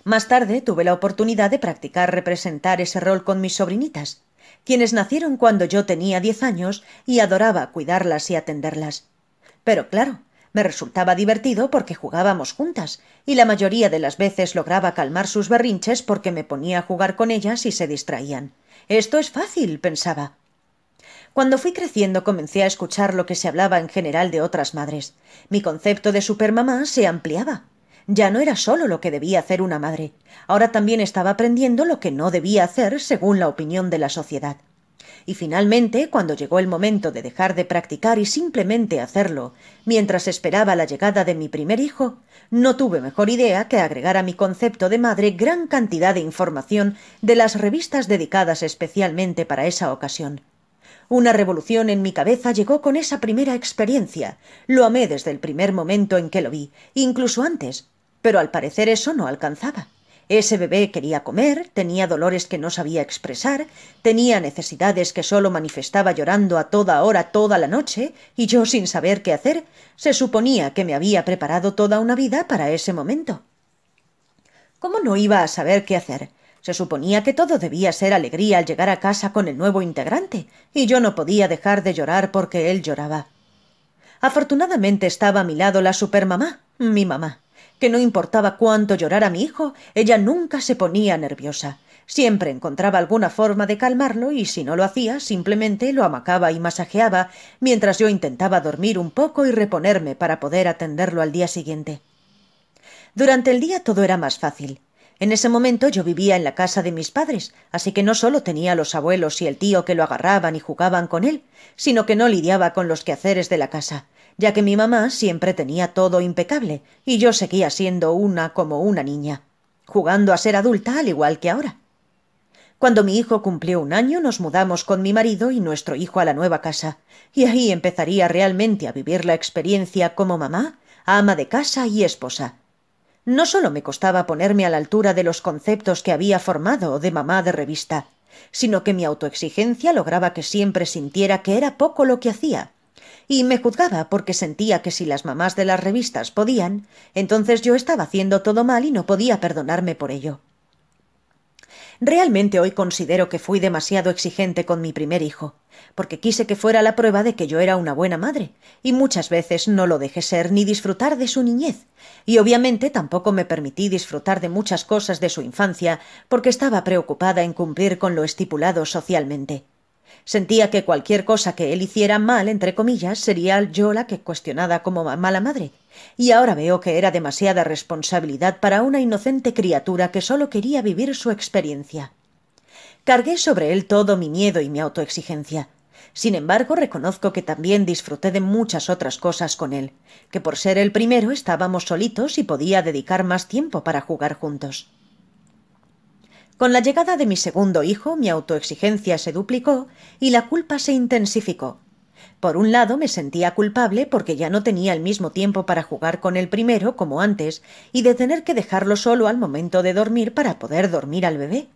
Más tarde tuve la oportunidad de practicar representar ese rol con mis sobrinitas, quienes nacieron cuando yo tenía diez años y adoraba cuidarlas y atenderlas. Pero claro, me resultaba divertido porque jugábamos juntas, y la mayoría de las veces lograba calmar sus berrinches porque me ponía a jugar con ellas y se distraían. Esto es fácil, pensaba. Cuando fui creciendo comencé a escuchar lo que se hablaba en general de otras madres. Mi concepto de supermamá se ampliaba. Ya no era solo lo que debía hacer una madre, ahora también estaba aprendiendo lo que no debía hacer según la opinión de la sociedad. Y finalmente, cuando llegó el momento de dejar de practicar y simplemente hacerlo, mientras esperaba la llegada de mi primer hijo, no tuve mejor idea que agregar a mi concepto de madre gran cantidad de información de las revistas dedicadas especialmente para esa ocasión. Una revolución en mi cabeza llegó con esa primera experiencia. Lo amé desde el primer momento en que lo vi, incluso antes, pero al parecer eso no alcanzaba. Ese bebé quería comer, tenía dolores que no sabía expresar, tenía necesidades que solo manifestaba llorando a toda hora toda la noche, y yo sin saber qué hacer, se suponía que me había preparado toda una vida para ese momento. ¿Cómo no iba a saber qué hacer? Se suponía que todo debía ser alegría al llegar a casa con el nuevo integrante, y yo no podía dejar de llorar porque él lloraba. Afortunadamente estaba a mi lado la supermamá, mi mamá, que no importaba cuánto llorara mi hijo, ella nunca se ponía nerviosa. Siempre encontraba alguna forma de calmarlo y si no lo hacía, simplemente lo amacaba y masajeaba, mientras yo intentaba dormir un poco y reponerme para poder atenderlo al día siguiente. Durante el día todo era más fácil. En ese momento yo vivía en la casa de mis padres, así que no solo tenía los abuelos y el tío que lo agarraban y jugaban con él, sino que no lidiaba con los quehaceres de la casa, ya que mi mamá siempre tenía todo impecable, y yo seguía siendo una como una niña, jugando a ser adulta al igual que ahora. Cuando mi hijo cumplió un año nos mudamos con mi marido y nuestro hijo a la nueva casa, y ahí empezaría realmente a vivir la experiencia como mamá, ama de casa y esposa, no solo me costaba ponerme a la altura de los conceptos que había formado de mamá de revista, sino que mi autoexigencia lograba que siempre sintiera que era poco lo que hacía. Y me juzgaba porque sentía que si las mamás de las revistas podían, entonces yo estaba haciendo todo mal y no podía perdonarme por ello. Realmente hoy considero que fui demasiado exigente con mi primer hijo, porque quise que fuera la prueba de que yo era una buena madre, y muchas veces no lo dejé ser ni disfrutar de su niñez, y obviamente tampoco me permití disfrutar de muchas cosas de su infancia, porque estaba preocupada en cumplir con lo estipulado socialmente. Sentía que cualquier cosa que él hiciera mal, entre comillas, sería yo la que cuestionaba como mala madre. Y ahora veo que era demasiada responsabilidad para una inocente criatura que solo quería vivir su experiencia. Cargué sobre él todo mi miedo y mi autoexigencia. Sin embargo, reconozco que también disfruté de muchas otras cosas con él, que por ser el primero estábamos solitos y podía dedicar más tiempo para jugar juntos. Con la llegada de mi segundo hijo, mi autoexigencia se duplicó y la culpa se intensificó. Por un lado, me sentía culpable porque ya no tenía el mismo tiempo para jugar con el primero como antes y de tener que dejarlo solo al momento de dormir para poder dormir al bebé.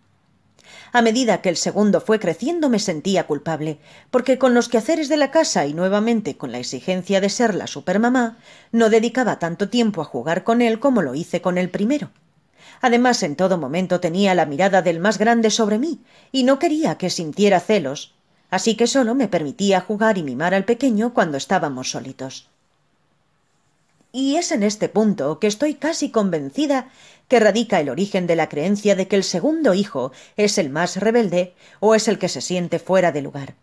A medida que el segundo fue creciendo me sentía culpable, porque con los quehaceres de la casa y nuevamente con la exigencia de ser la supermamá, no dedicaba tanto tiempo a jugar con él como lo hice con el primero. Además, en todo momento tenía la mirada del más grande sobre mí, y no quería que sintiera celos, así que solo me permitía jugar y mimar al pequeño cuando estábamos solitos. Y es en este punto que estoy casi convencida que radica el origen de la creencia de que el segundo hijo es el más rebelde o es el que se siente fuera de lugar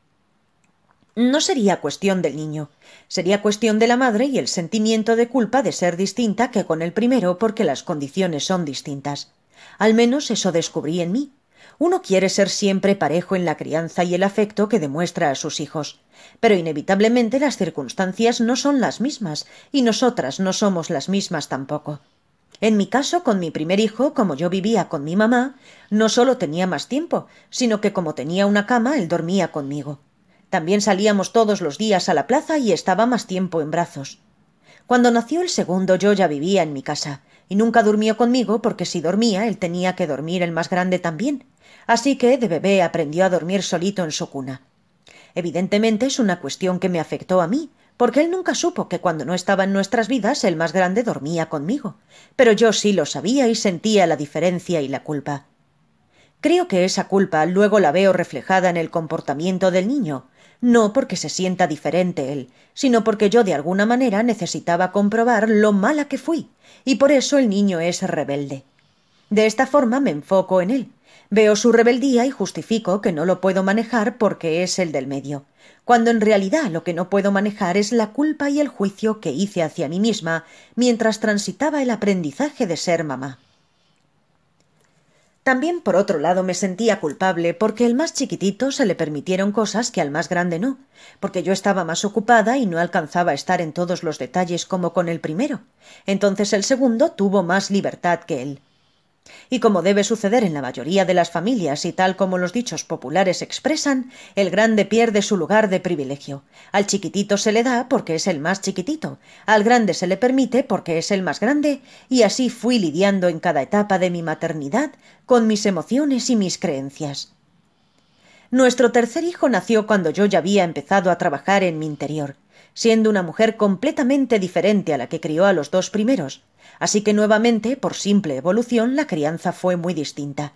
no sería cuestión del niño, sería cuestión de la madre y el sentimiento de culpa de ser distinta que con el primero porque las condiciones son distintas. Al menos eso descubrí en mí. Uno quiere ser siempre parejo en la crianza y el afecto que demuestra a sus hijos, pero inevitablemente las circunstancias no son las mismas y nosotras no somos las mismas tampoco. En mi caso, con mi primer hijo, como yo vivía con mi mamá, no solo tenía más tiempo, sino que como tenía una cama, él dormía conmigo. También salíamos todos los días a la plaza y estaba más tiempo en brazos. Cuando nació el segundo yo ya vivía en mi casa, y nunca durmió conmigo porque si dormía él tenía que dormir el más grande también, así que de bebé aprendió a dormir solito en su cuna. Evidentemente es una cuestión que me afectó a mí, porque él nunca supo que cuando no estaba en nuestras vidas el más grande dormía conmigo, pero yo sí lo sabía y sentía la diferencia y la culpa. Creo que esa culpa luego la veo reflejada en el comportamiento del niño, no porque se sienta diferente él, sino porque yo de alguna manera necesitaba comprobar lo mala que fui, y por eso el niño es rebelde. De esta forma me enfoco en él. Veo su rebeldía y justifico que no lo puedo manejar porque es el del medio, cuando en realidad lo que no puedo manejar es la culpa y el juicio que hice hacia mí misma mientras transitaba el aprendizaje de ser mamá. También, por otro lado, me sentía culpable porque al más chiquitito se le permitieron cosas que al más grande no, porque yo estaba más ocupada y no alcanzaba a estar en todos los detalles como con el primero. Entonces el segundo tuvo más libertad que él. Y como debe suceder en la mayoría de las familias y tal como los dichos populares expresan, el grande pierde su lugar de privilegio. Al chiquitito se le da porque es el más chiquitito, al grande se le permite porque es el más grande, y así fui lidiando en cada etapa de mi maternidad con mis emociones y mis creencias. Nuestro tercer hijo nació cuando yo ya había empezado a trabajar en mi interior, siendo una mujer completamente diferente a la que crió a los dos primeros, Así que nuevamente, por simple evolución, la crianza fue muy distinta.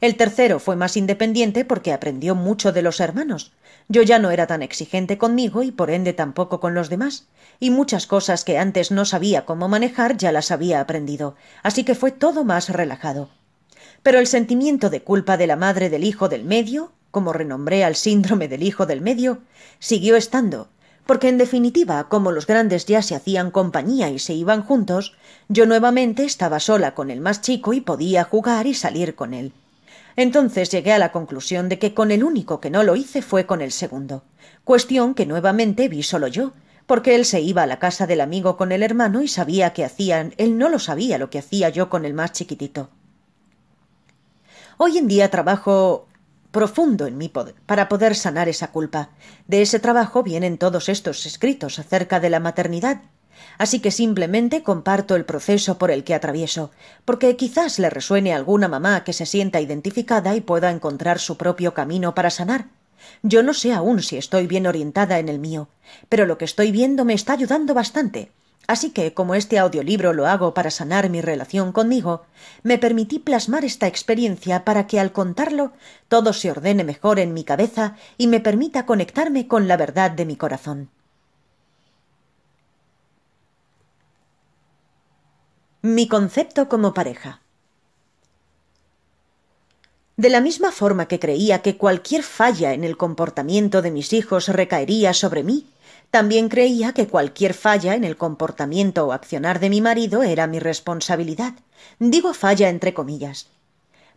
El tercero fue más independiente porque aprendió mucho de los hermanos. Yo ya no era tan exigente conmigo y por ende tampoco con los demás, y muchas cosas que antes no sabía cómo manejar ya las había aprendido, así que fue todo más relajado. Pero el sentimiento de culpa de la madre del hijo del medio, como renombré al síndrome del hijo del medio, siguió estando, porque en definitiva, como los grandes ya se hacían compañía y se iban juntos, yo nuevamente estaba sola con el más chico y podía jugar y salir con él. Entonces llegué a la conclusión de que con el único que no lo hice fue con el segundo, cuestión que nuevamente vi solo yo, porque él se iba a la casa del amigo con el hermano y sabía que hacían, él no lo sabía lo que hacía yo con el más chiquitito. Hoy en día trabajo profundo en mí para poder sanar esa culpa. De ese trabajo vienen todos estos escritos acerca de la maternidad. Así que simplemente comparto el proceso por el que atravieso, porque quizás le resuene a alguna mamá que se sienta identificada y pueda encontrar su propio camino para sanar. Yo no sé aún si estoy bien orientada en el mío, pero lo que estoy viendo me está ayudando bastante, Así que, como este audiolibro lo hago para sanar mi relación conmigo, me permití plasmar esta experiencia para que al contarlo todo se ordene mejor en mi cabeza y me permita conectarme con la verdad de mi corazón. Mi concepto como pareja. De la misma forma que creía que cualquier falla en el comportamiento de mis hijos recaería sobre mí, también creía que cualquier falla en el comportamiento o accionar de mi marido era mi responsabilidad. Digo falla entre comillas.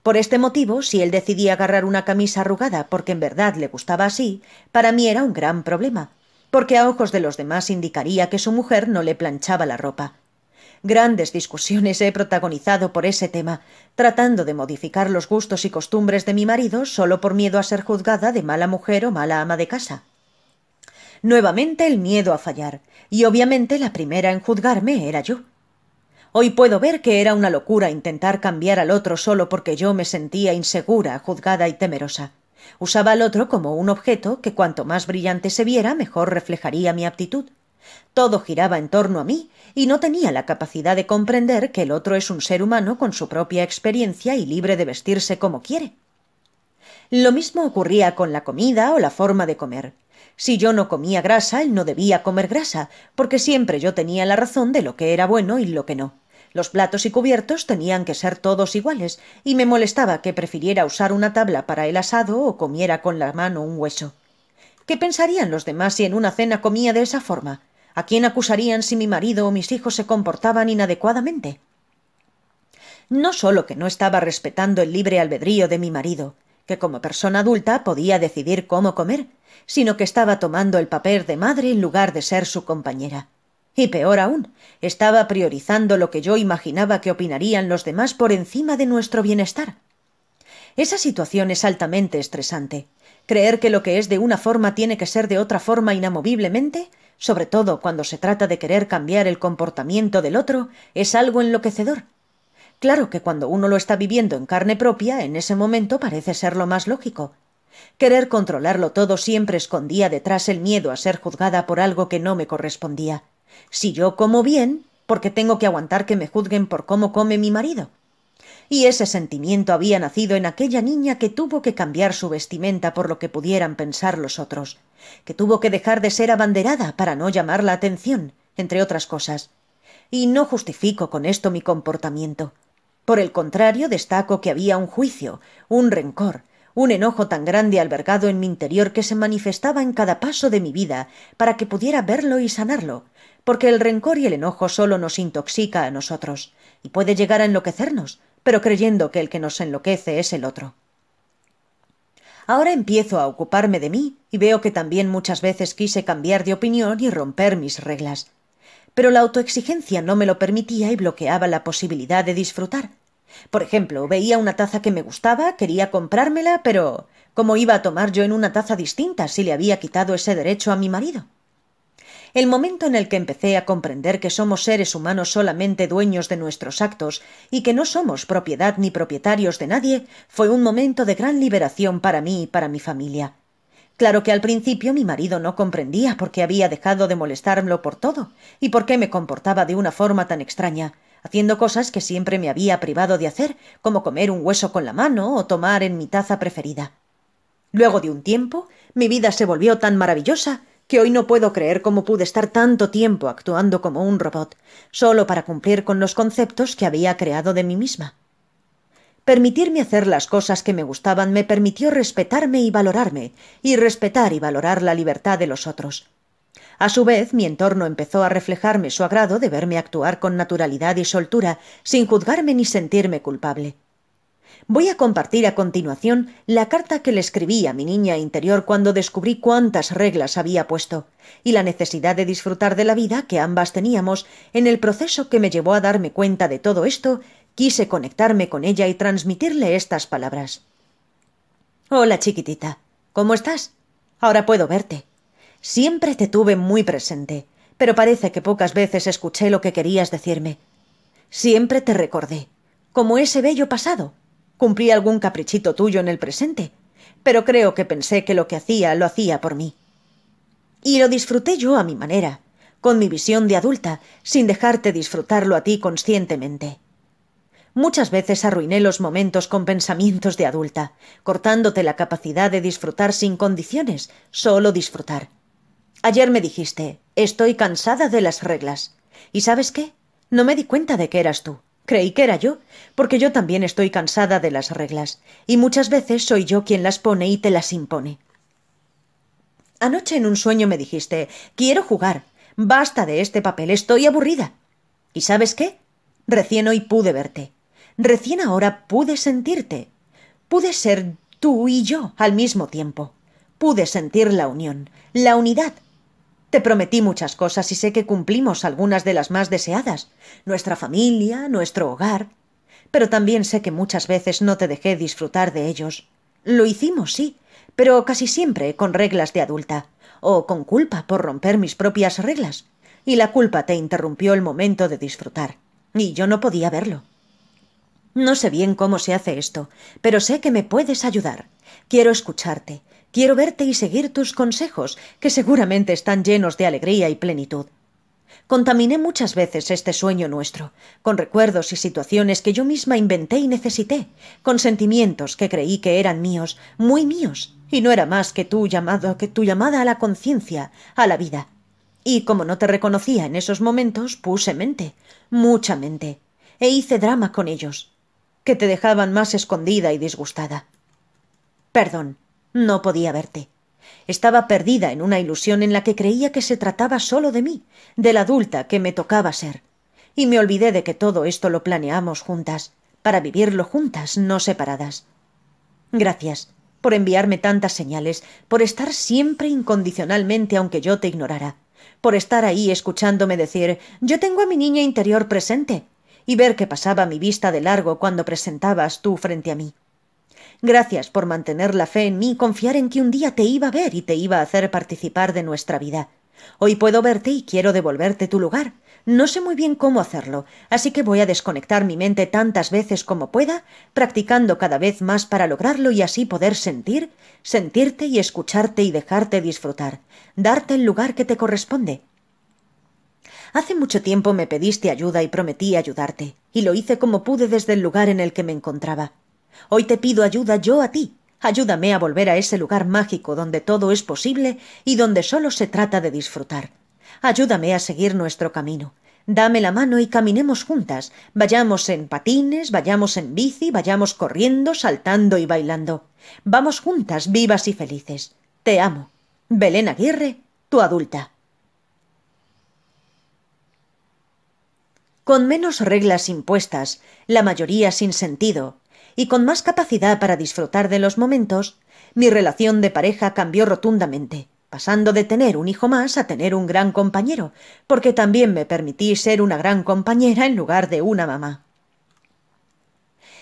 Por este motivo, si él decidía agarrar una camisa arrugada porque en verdad le gustaba así, para mí era un gran problema, porque a ojos de los demás indicaría que su mujer no le planchaba la ropa. Grandes discusiones he protagonizado por ese tema, tratando de modificar los gustos y costumbres de mi marido solo por miedo a ser juzgada de mala mujer o mala ama de casa. Nuevamente el miedo a fallar, y obviamente la primera en juzgarme era yo. Hoy puedo ver que era una locura intentar cambiar al otro solo porque yo me sentía insegura, juzgada y temerosa. Usaba al otro como un objeto que cuanto más brillante se viera, mejor reflejaría mi aptitud. Todo giraba en torno a mí y no tenía la capacidad de comprender que el otro es un ser humano con su propia experiencia y libre de vestirse como quiere. Lo mismo ocurría con la comida o la forma de comer. Si yo no comía grasa, él no debía comer grasa, porque siempre yo tenía la razón de lo que era bueno y lo que no. Los platos y cubiertos tenían que ser todos iguales, y me molestaba que prefiriera usar una tabla para el asado o comiera con la mano un hueso. ¿Qué pensarían los demás si en una cena comía de esa forma? ¿A quién acusarían si mi marido o mis hijos se comportaban inadecuadamente? No solo que no estaba respetando el libre albedrío de mi marido, que como persona adulta podía decidir cómo comer, sino que estaba tomando el papel de madre en lugar de ser su compañera. Y peor aún, estaba priorizando lo que yo imaginaba que opinarían los demás por encima de nuestro bienestar. Esa situación es altamente estresante. Creer que lo que es de una forma tiene que ser de otra forma inamoviblemente, sobre todo cuando se trata de querer cambiar el comportamiento del otro, es algo enloquecedor. Claro que cuando uno lo está viviendo en carne propia, en ese momento parece ser lo más lógico, Querer controlarlo todo siempre escondía detrás el miedo a ser juzgada por algo que no me correspondía. Si yo como bien, porque tengo que aguantar que me juzguen por cómo come mi marido. Y ese sentimiento había nacido en aquella niña que tuvo que cambiar su vestimenta por lo que pudieran pensar los otros, que tuvo que dejar de ser abanderada para no llamar la atención, entre otras cosas. Y no justifico con esto mi comportamiento. Por el contrario, destaco que había un juicio, un rencor, un enojo tan grande albergado en mi interior que se manifestaba en cada paso de mi vida para que pudiera verlo y sanarlo, porque el rencor y el enojo solo nos intoxica a nosotros, y puede llegar a enloquecernos, pero creyendo que el que nos enloquece es el otro. Ahora empiezo a ocuparme de mí y veo que también muchas veces quise cambiar de opinión y romper mis reglas. Pero la autoexigencia no me lo permitía y bloqueaba la posibilidad de disfrutar, por ejemplo, veía una taza que me gustaba, quería comprármela, pero ¿cómo iba a tomar yo en una taza distinta si le había quitado ese derecho a mi marido? El momento en el que empecé a comprender que somos seres humanos solamente dueños de nuestros actos y que no somos propiedad ni propietarios de nadie fue un momento de gran liberación para mí y para mi familia. Claro que al principio mi marido no comprendía por qué había dejado de molestarlo por todo y por qué me comportaba de una forma tan extraña, haciendo cosas que siempre me había privado de hacer, como comer un hueso con la mano o tomar en mi taza preferida. Luego de un tiempo, mi vida se volvió tan maravillosa que hoy no puedo creer cómo pude estar tanto tiempo actuando como un robot, solo para cumplir con los conceptos que había creado de mí misma. Permitirme hacer las cosas que me gustaban me permitió respetarme y valorarme, y respetar y valorar la libertad de los otros. A su vez, mi entorno empezó a reflejarme su agrado de verme actuar con naturalidad y soltura, sin juzgarme ni sentirme culpable. Voy a compartir a continuación la carta que le escribí a mi niña interior cuando descubrí cuántas reglas había puesto, y la necesidad de disfrutar de la vida que ambas teníamos en el proceso que me llevó a darme cuenta de todo esto, quise conectarme con ella y transmitirle estas palabras. Hola, chiquitita. ¿Cómo estás? Ahora puedo verte. Siempre te tuve muy presente, pero parece que pocas veces escuché lo que querías decirme. Siempre te recordé, como ese bello pasado. Cumplí algún caprichito tuyo en el presente, pero creo que pensé que lo que hacía lo hacía por mí. Y lo disfruté yo a mi manera, con mi visión de adulta, sin dejarte disfrutarlo a ti conscientemente. Muchas veces arruiné los momentos con pensamientos de adulta, cortándote la capacidad de disfrutar sin condiciones, solo disfrutar. Ayer me dijiste, estoy cansada de las reglas. ¿Y sabes qué? No me di cuenta de que eras tú. Creí que era yo, porque yo también estoy cansada de las reglas, y muchas veces soy yo quien las pone y te las impone. Anoche en un sueño me dijiste, quiero jugar, basta de este papel, estoy aburrida. ¿Y sabes qué? Recién hoy pude verte. Recién ahora pude sentirte. Pude ser tú y yo al mismo tiempo. Pude sentir la unión, la unidad, te prometí muchas cosas y sé que cumplimos algunas de las más deseadas, nuestra familia, nuestro hogar, pero también sé que muchas veces no te dejé disfrutar de ellos. Lo hicimos, sí, pero casi siempre con reglas de adulta, o con culpa por romper mis propias reglas, y la culpa te interrumpió el momento de disfrutar, y yo no podía verlo. No sé bien cómo se hace esto, pero sé que me puedes ayudar. Quiero escucharte, Quiero verte y seguir tus consejos, que seguramente están llenos de alegría y plenitud. Contaminé muchas veces este sueño nuestro, con recuerdos y situaciones que yo misma inventé y necesité, con sentimientos que creí que eran míos, muy míos, y no era más que tu llamado, que tu llamada a la conciencia, a la vida. Y como no te reconocía en esos momentos, puse mente, mucha mente, e hice drama con ellos, que te dejaban más escondida y disgustada. Perdón, no podía verte. Estaba perdida en una ilusión en la que creía que se trataba solo de mí, de la adulta que me tocaba ser. Y me olvidé de que todo esto lo planeamos juntas, para vivirlo juntas, no separadas. Gracias por enviarme tantas señales, por estar siempre incondicionalmente aunque yo te ignorara, por estar ahí escuchándome decir yo tengo a mi niña interior presente, y ver que pasaba mi vista de largo cuando presentabas tú frente a mí. Gracias por mantener la fe en mí y confiar en que un día te iba a ver y te iba a hacer participar de nuestra vida. Hoy puedo verte y quiero devolverte tu lugar. No sé muy bien cómo hacerlo, así que voy a desconectar mi mente tantas veces como pueda, practicando cada vez más para lograrlo y así poder sentir, sentirte y escucharte y dejarte disfrutar, darte el lugar que te corresponde. Hace mucho tiempo me pediste ayuda y prometí ayudarte, y lo hice como pude desde el lugar en el que me encontraba. Hoy te pido ayuda yo a ti. Ayúdame a volver a ese lugar mágico donde todo es posible y donde solo se trata de disfrutar. Ayúdame a seguir nuestro camino. Dame la mano y caminemos juntas. Vayamos en patines, vayamos en bici, vayamos corriendo, saltando y bailando. Vamos juntas, vivas y felices. Te amo. Belén Aguirre, tu adulta. Con menos reglas impuestas, la mayoría sin sentido, y con más capacidad para disfrutar de los momentos, mi relación de pareja cambió rotundamente, pasando de tener un hijo más a tener un gran compañero, porque también me permití ser una gran compañera en lugar de una mamá.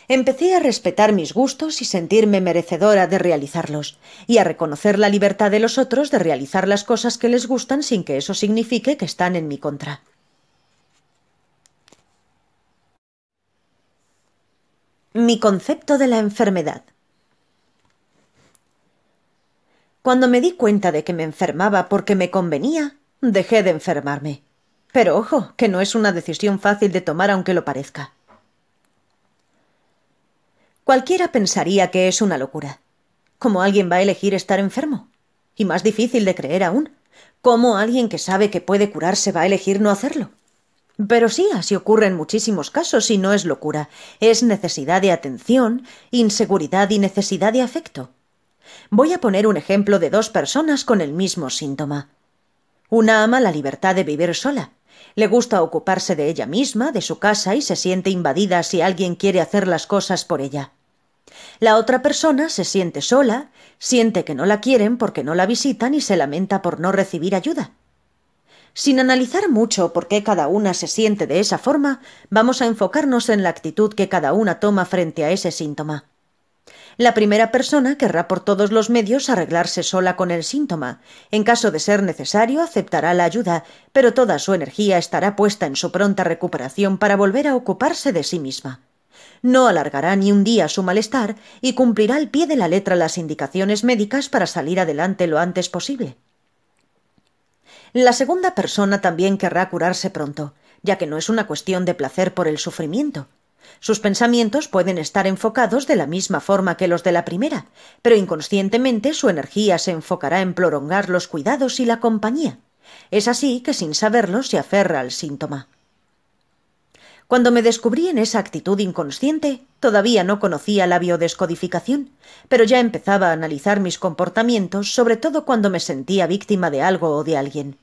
Empecé a respetar mis gustos y sentirme merecedora de realizarlos, y a reconocer la libertad de los otros de realizar las cosas que les gustan sin que eso signifique que están en mi contra. Mi concepto de la enfermedad. Cuando me di cuenta de que me enfermaba porque me convenía, dejé de enfermarme. Pero ojo, que no es una decisión fácil de tomar aunque lo parezca. Cualquiera pensaría que es una locura. ¿Cómo alguien va a elegir estar enfermo? Y más difícil de creer aún, ¿cómo alguien que sabe que puede curarse va a elegir no hacerlo? Pero sí, así ocurre en muchísimos casos y no es locura. Es necesidad de atención, inseguridad y necesidad de afecto. Voy a poner un ejemplo de dos personas con el mismo síntoma. Una ama la libertad de vivir sola. Le gusta ocuparse de ella misma, de su casa y se siente invadida si alguien quiere hacer las cosas por ella. La otra persona se siente sola, siente que no la quieren porque no la visitan y se lamenta por no recibir ayuda. Sin analizar mucho por qué cada una se siente de esa forma, vamos a enfocarnos en la actitud que cada una toma frente a ese síntoma. La primera persona querrá por todos los medios arreglarse sola con el síntoma. En caso de ser necesario, aceptará la ayuda, pero toda su energía estará puesta en su pronta recuperación para volver a ocuparse de sí misma. No alargará ni un día su malestar y cumplirá al pie de la letra las indicaciones médicas para salir adelante lo antes posible. La segunda persona también querrá curarse pronto, ya que no es una cuestión de placer por el sufrimiento. Sus pensamientos pueden estar enfocados de la misma forma que los de la primera, pero inconscientemente su energía se enfocará en prolongar los cuidados y la compañía. Es así que sin saberlo se aferra al síntoma. Cuando me descubrí en esa actitud inconsciente, todavía no conocía la biodescodificación, pero ya empezaba a analizar mis comportamientos, sobre todo cuando me sentía víctima de algo o de alguien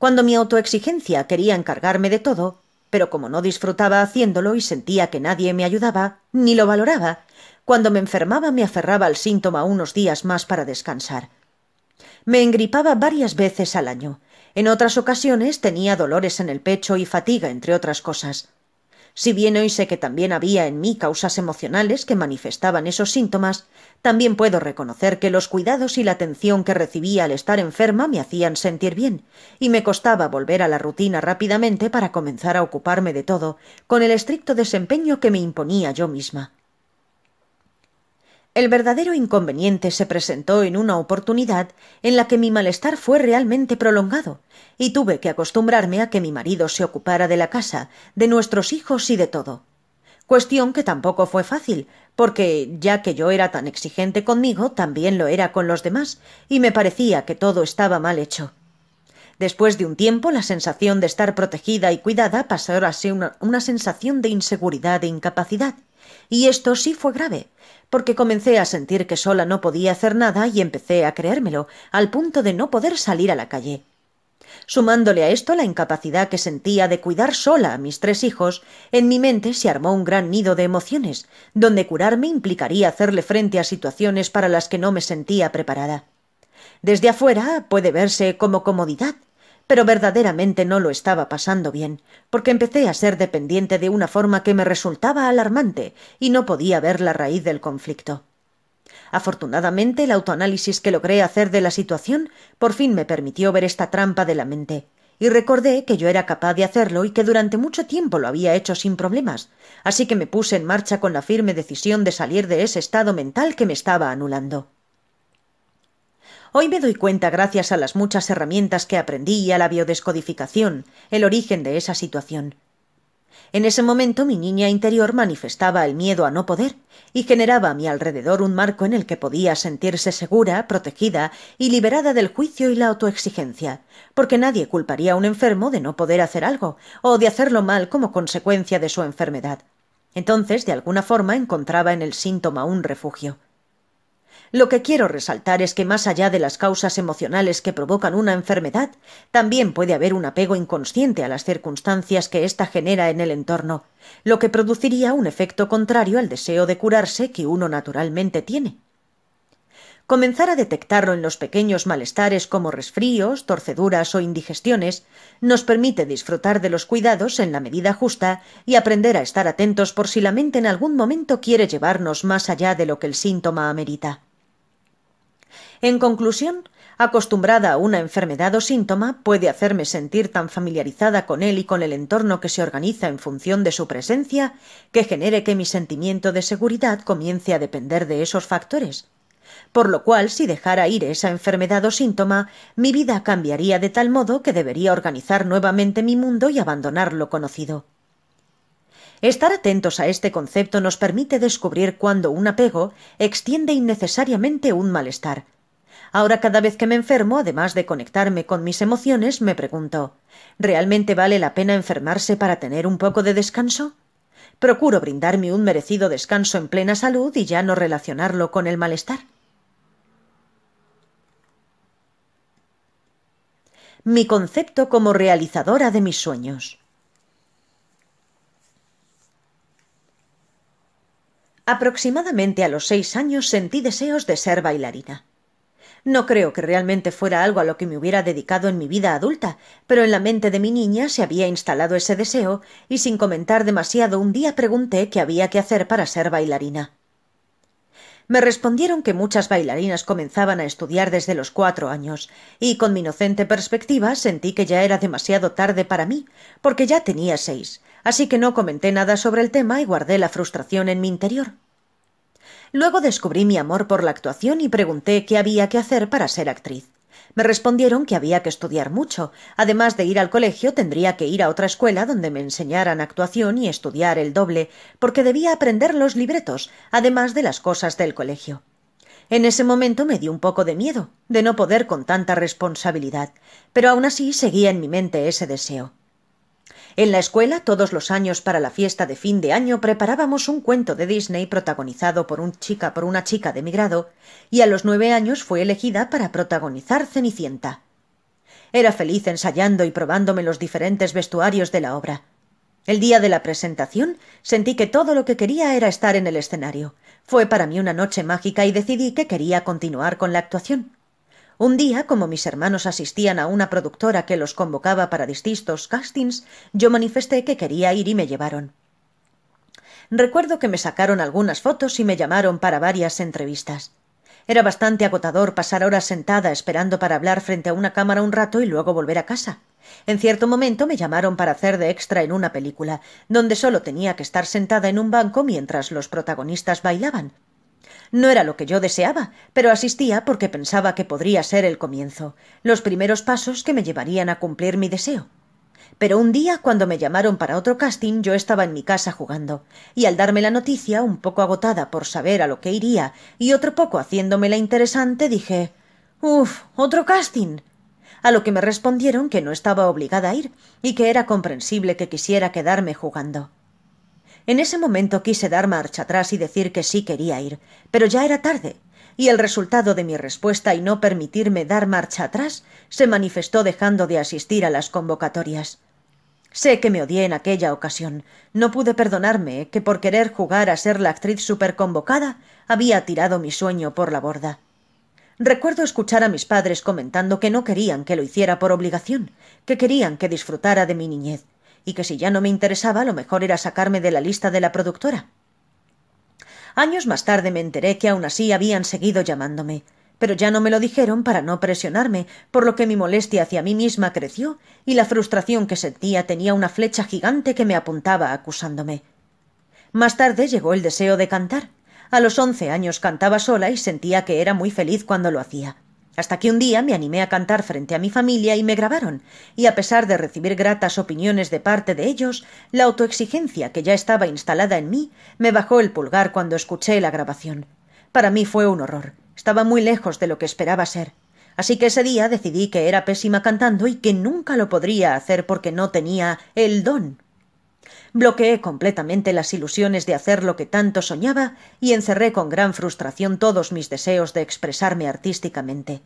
cuando mi autoexigencia quería encargarme de todo, pero como no disfrutaba haciéndolo y sentía que nadie me ayudaba, ni lo valoraba, cuando me enfermaba me aferraba al síntoma unos días más para descansar. Me engripaba varias veces al año. En otras ocasiones tenía dolores en el pecho y fatiga, entre otras cosas. Si bien hoy sé que también había en mí causas emocionales que manifestaban esos síntomas, también puedo reconocer que los cuidados y la atención que recibía al estar enferma me hacían sentir bien, y me costaba volver a la rutina rápidamente para comenzar a ocuparme de todo, con el estricto desempeño que me imponía yo misma. El verdadero inconveniente se presentó en una oportunidad en la que mi malestar fue realmente prolongado, y tuve que acostumbrarme a que mi marido se ocupara de la casa, de nuestros hijos y de todo. Cuestión que tampoco fue fácil, porque ya que yo era tan exigente conmigo, también lo era con los demás, y me parecía que todo estaba mal hecho. Después de un tiempo, la sensación de estar protegida y cuidada pasó a ser una, una sensación de inseguridad e incapacidad y esto sí fue grave, porque comencé a sentir que sola no podía hacer nada y empecé a creérmelo, al punto de no poder salir a la calle. Sumándole a esto la incapacidad que sentía de cuidar sola a mis tres hijos, en mi mente se armó un gran nido de emociones, donde curarme implicaría hacerle frente a situaciones para las que no me sentía preparada. Desde afuera puede verse como comodidad, pero verdaderamente no lo estaba pasando bien, porque empecé a ser dependiente de una forma que me resultaba alarmante y no podía ver la raíz del conflicto. Afortunadamente, el autoanálisis que logré hacer de la situación por fin me permitió ver esta trampa de la mente, y recordé que yo era capaz de hacerlo y que durante mucho tiempo lo había hecho sin problemas, así que me puse en marcha con la firme decisión de salir de ese estado mental que me estaba anulando. Hoy me doy cuenta, gracias a las muchas herramientas que aprendí y a la biodescodificación, el origen de esa situación. En ese momento mi niña interior manifestaba el miedo a no poder y generaba a mi alrededor un marco en el que podía sentirse segura, protegida y liberada del juicio y la autoexigencia, porque nadie culparía a un enfermo de no poder hacer algo o de hacerlo mal como consecuencia de su enfermedad. Entonces, de alguna forma, encontraba en el síntoma un refugio. Lo que quiero resaltar es que más allá de las causas emocionales que provocan una enfermedad, también puede haber un apego inconsciente a las circunstancias que ésta genera en el entorno, lo que produciría un efecto contrario al deseo de curarse que uno naturalmente tiene. Comenzar a detectarlo en los pequeños malestares como resfríos, torceduras o indigestiones nos permite disfrutar de los cuidados en la medida justa y aprender a estar atentos por si la mente en algún momento quiere llevarnos más allá de lo que el síntoma amerita. En conclusión, acostumbrada a una enfermedad o síntoma, puede hacerme sentir tan familiarizada con él y con el entorno que se organiza en función de su presencia, que genere que mi sentimiento de seguridad comience a depender de esos factores. Por lo cual, si dejara ir esa enfermedad o síntoma, mi vida cambiaría de tal modo que debería organizar nuevamente mi mundo y abandonar lo conocido. Estar atentos a este concepto nos permite descubrir cuándo un apego extiende innecesariamente un malestar, Ahora cada vez que me enfermo, además de conectarme con mis emociones, me pregunto ¿realmente vale la pena enfermarse para tener un poco de descanso? Procuro brindarme un merecido descanso en plena salud y ya no relacionarlo con el malestar. Mi concepto como realizadora de mis sueños. Aproximadamente a los seis años sentí deseos de ser bailarina. No creo que realmente fuera algo a lo que me hubiera dedicado en mi vida adulta, pero en la mente de mi niña se había instalado ese deseo, y sin comentar demasiado un día pregunté qué había que hacer para ser bailarina. Me respondieron que muchas bailarinas comenzaban a estudiar desde los cuatro años, y con mi inocente perspectiva sentí que ya era demasiado tarde para mí, porque ya tenía seis, así que no comenté nada sobre el tema y guardé la frustración en mi interior. Luego descubrí mi amor por la actuación y pregunté qué había que hacer para ser actriz. Me respondieron que había que estudiar mucho. Además de ir al colegio, tendría que ir a otra escuela donde me enseñaran actuación y estudiar el doble, porque debía aprender los libretos, además de las cosas del colegio. En ese momento me di un poco de miedo, de no poder con tanta responsabilidad, pero aún así seguía en mi mente ese deseo. En la escuela, todos los años para la fiesta de fin de año, preparábamos un cuento de Disney protagonizado por, un chica, por una chica de mi grado, y a los nueve años fue elegida para protagonizar Cenicienta. Era feliz ensayando y probándome los diferentes vestuarios de la obra. El día de la presentación sentí que todo lo que quería era estar en el escenario. Fue para mí una noche mágica y decidí que quería continuar con la actuación. Un día, como mis hermanos asistían a una productora que los convocaba para distintos castings, yo manifesté que quería ir y me llevaron. Recuerdo que me sacaron algunas fotos y me llamaron para varias entrevistas. Era bastante agotador pasar horas sentada esperando para hablar frente a una cámara un rato y luego volver a casa. En cierto momento me llamaron para hacer de extra en una película, donde solo tenía que estar sentada en un banco mientras los protagonistas bailaban. No era lo que yo deseaba, pero asistía porque pensaba que podría ser el comienzo, los primeros pasos que me llevarían a cumplir mi deseo. Pero un día, cuando me llamaron para otro casting, yo estaba en mi casa jugando, y al darme la noticia, un poco agotada por saber a lo que iría, y otro poco haciéndome la interesante, dije Uf, otro casting. A lo que me respondieron que no estaba obligada a ir, y que era comprensible que quisiera quedarme jugando. En ese momento quise dar marcha atrás y decir que sí quería ir, pero ya era tarde, y el resultado de mi respuesta y no permitirme dar marcha atrás se manifestó dejando de asistir a las convocatorias. Sé que me odié en aquella ocasión. No pude perdonarme eh, que por querer jugar a ser la actriz superconvocada había tirado mi sueño por la borda. Recuerdo escuchar a mis padres comentando que no querían que lo hiciera por obligación, que querían que disfrutara de mi niñez, y que si ya no me interesaba lo mejor era sacarme de la lista de la productora. Años más tarde me enteré que aún así habían seguido llamándome, pero ya no me lo dijeron para no presionarme, por lo que mi molestia hacia mí misma creció y la frustración que sentía tenía una flecha gigante que me apuntaba acusándome. Más tarde llegó el deseo de cantar. A los once años cantaba sola y sentía que era muy feliz cuando lo hacía. Hasta que un día me animé a cantar frente a mi familia y me grabaron, y a pesar de recibir gratas opiniones de parte de ellos, la autoexigencia que ya estaba instalada en mí me bajó el pulgar cuando escuché la grabación. Para mí fue un horror. Estaba muy lejos de lo que esperaba ser. Así que ese día decidí que era pésima cantando y que nunca lo podría hacer porque no tenía el don. Bloqueé completamente las ilusiones de hacer lo que tanto soñaba y encerré con gran frustración todos mis deseos de expresarme artísticamente.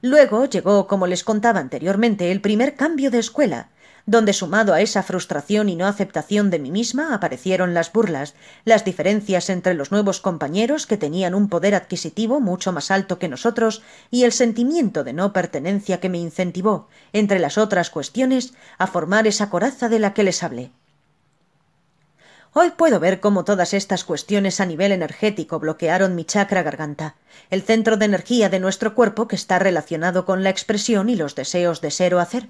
Luego llegó, como les contaba anteriormente, el primer cambio de escuela, donde sumado a esa frustración y no aceptación de mí misma aparecieron las burlas, las diferencias entre los nuevos compañeros que tenían un poder adquisitivo mucho más alto que nosotros y el sentimiento de no pertenencia que me incentivó, entre las otras cuestiones, a formar esa coraza de la que les hablé. Hoy puedo ver cómo todas estas cuestiones a nivel energético bloquearon mi chakra garganta, el centro de energía de nuestro cuerpo que está relacionado con la expresión y los deseos de ser o hacer.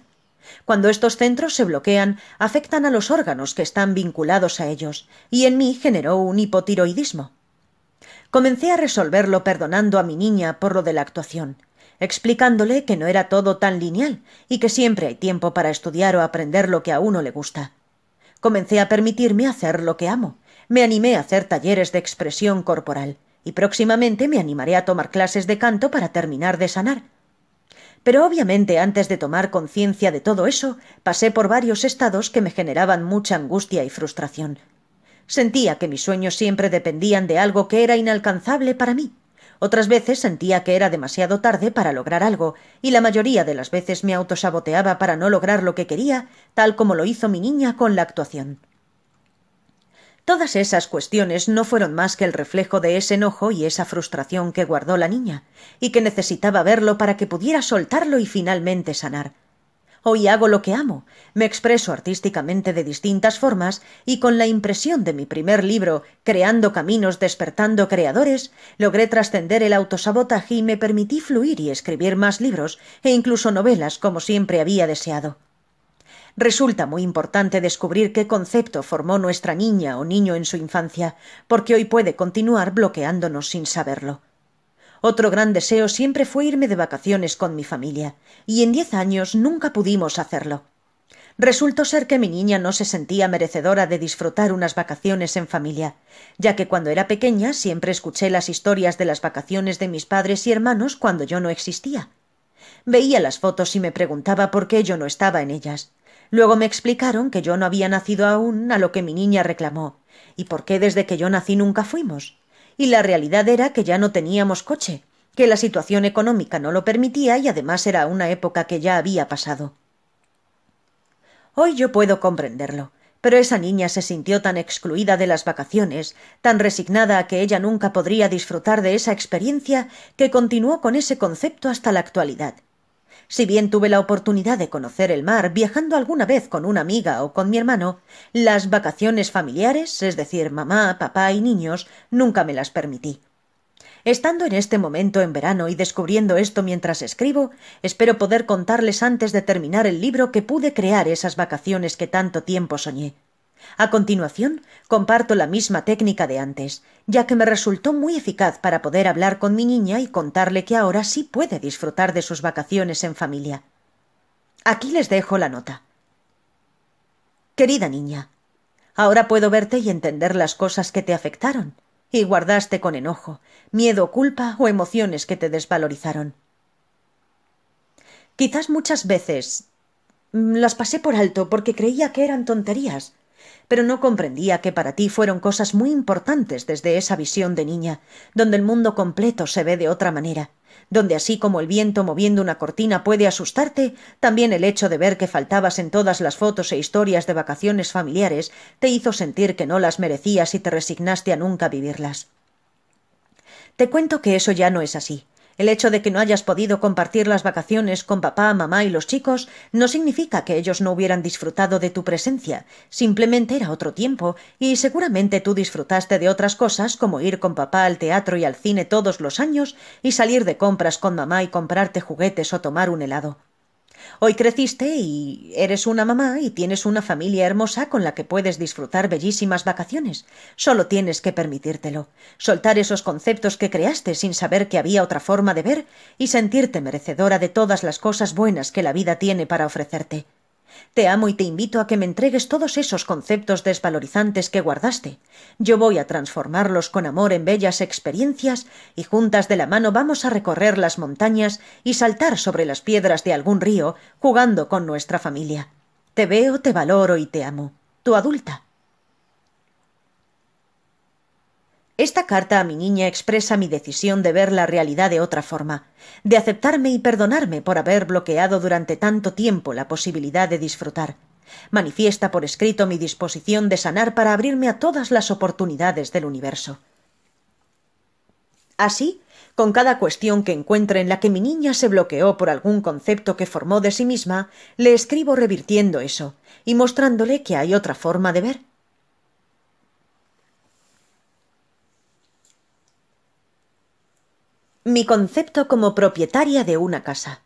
Cuando estos centros se bloquean, afectan a los órganos que están vinculados a ellos, y en mí generó un hipotiroidismo. Comencé a resolverlo perdonando a mi niña por lo de la actuación, explicándole que no era todo tan lineal y que siempre hay tiempo para estudiar o aprender lo que a uno le gusta Comencé a permitirme hacer lo que amo. Me animé a hacer talleres de expresión corporal y próximamente me animaré a tomar clases de canto para terminar de sanar. Pero obviamente antes de tomar conciencia de todo eso, pasé por varios estados que me generaban mucha angustia y frustración. Sentía que mis sueños siempre dependían de algo que era inalcanzable para mí. Otras veces sentía que era demasiado tarde para lograr algo, y la mayoría de las veces me autosaboteaba para no lograr lo que quería, tal como lo hizo mi niña con la actuación. Todas esas cuestiones no fueron más que el reflejo de ese enojo y esa frustración que guardó la niña, y que necesitaba verlo para que pudiera soltarlo y finalmente sanar. Hoy hago lo que amo, me expreso artísticamente de distintas formas y con la impresión de mi primer libro, Creando Caminos, despertando creadores, logré trascender el autosabotaje y me permití fluir y escribir más libros e incluso novelas como siempre había deseado. Resulta muy importante descubrir qué concepto formó nuestra niña o niño en su infancia, porque hoy puede continuar bloqueándonos sin saberlo. Otro gran deseo siempre fue irme de vacaciones con mi familia, y en diez años nunca pudimos hacerlo. Resultó ser que mi niña no se sentía merecedora de disfrutar unas vacaciones en familia, ya que cuando era pequeña siempre escuché las historias de las vacaciones de mis padres y hermanos cuando yo no existía. Veía las fotos y me preguntaba por qué yo no estaba en ellas. Luego me explicaron que yo no había nacido aún, a lo que mi niña reclamó. ¿Y por qué desde que yo nací nunca fuimos? y la realidad era que ya no teníamos coche, que la situación económica no lo permitía y además era una época que ya había pasado. Hoy yo puedo comprenderlo, pero esa niña se sintió tan excluida de las vacaciones, tan resignada a que ella nunca podría disfrutar de esa experiencia, que continuó con ese concepto hasta la actualidad. Si bien tuve la oportunidad de conocer el mar viajando alguna vez con una amiga o con mi hermano, las vacaciones familiares, es decir, mamá, papá y niños, nunca me las permití. Estando en este momento en verano y descubriendo esto mientras escribo, espero poder contarles antes de terminar el libro que pude crear esas vacaciones que tanto tiempo soñé. A continuación, comparto la misma técnica de antes, ya que me resultó muy eficaz para poder hablar con mi niña y contarle que ahora sí puede disfrutar de sus vacaciones en familia. Aquí les dejo la nota. Querida niña, ahora puedo verte y entender las cosas que te afectaron y guardaste con enojo, miedo, culpa o emociones que te desvalorizaron. Quizás muchas veces mm, las pasé por alto porque creía que eran tonterías pero no comprendía que para ti fueron cosas muy importantes desde esa visión de niña, donde el mundo completo se ve de otra manera, donde así como el viento moviendo una cortina puede asustarte, también el hecho de ver que faltabas en todas las fotos e historias de vacaciones familiares te hizo sentir que no las merecías y te resignaste a nunca vivirlas. Te cuento que eso ya no es así. El hecho de que no hayas podido compartir las vacaciones con papá, mamá y los chicos no significa que ellos no hubieran disfrutado de tu presencia, simplemente era otro tiempo, y seguramente tú disfrutaste de otras cosas como ir con papá al teatro y al cine todos los años y salir de compras con mamá y comprarte juguetes o tomar un helado. Hoy creciste y eres una mamá y tienes una familia hermosa con la que puedes disfrutar bellísimas vacaciones. Solo tienes que permitírtelo, soltar esos conceptos que creaste sin saber que había otra forma de ver y sentirte merecedora de todas las cosas buenas que la vida tiene para ofrecerte. Te amo y te invito a que me entregues todos esos conceptos desvalorizantes que guardaste. Yo voy a transformarlos con amor en bellas experiencias y juntas de la mano vamos a recorrer las montañas y saltar sobre las piedras de algún río jugando con nuestra familia. Te veo, te valoro y te amo. Tu adulta. Esta carta a mi niña expresa mi decisión de ver la realidad de otra forma, de aceptarme y perdonarme por haber bloqueado durante tanto tiempo la posibilidad de disfrutar. Manifiesta por escrito mi disposición de sanar para abrirme a todas las oportunidades del universo. Así, con cada cuestión que encuentre en la que mi niña se bloqueó por algún concepto que formó de sí misma, le escribo revirtiendo eso, y mostrándole que hay otra forma de ver, Mi concepto como propietaria de una casa.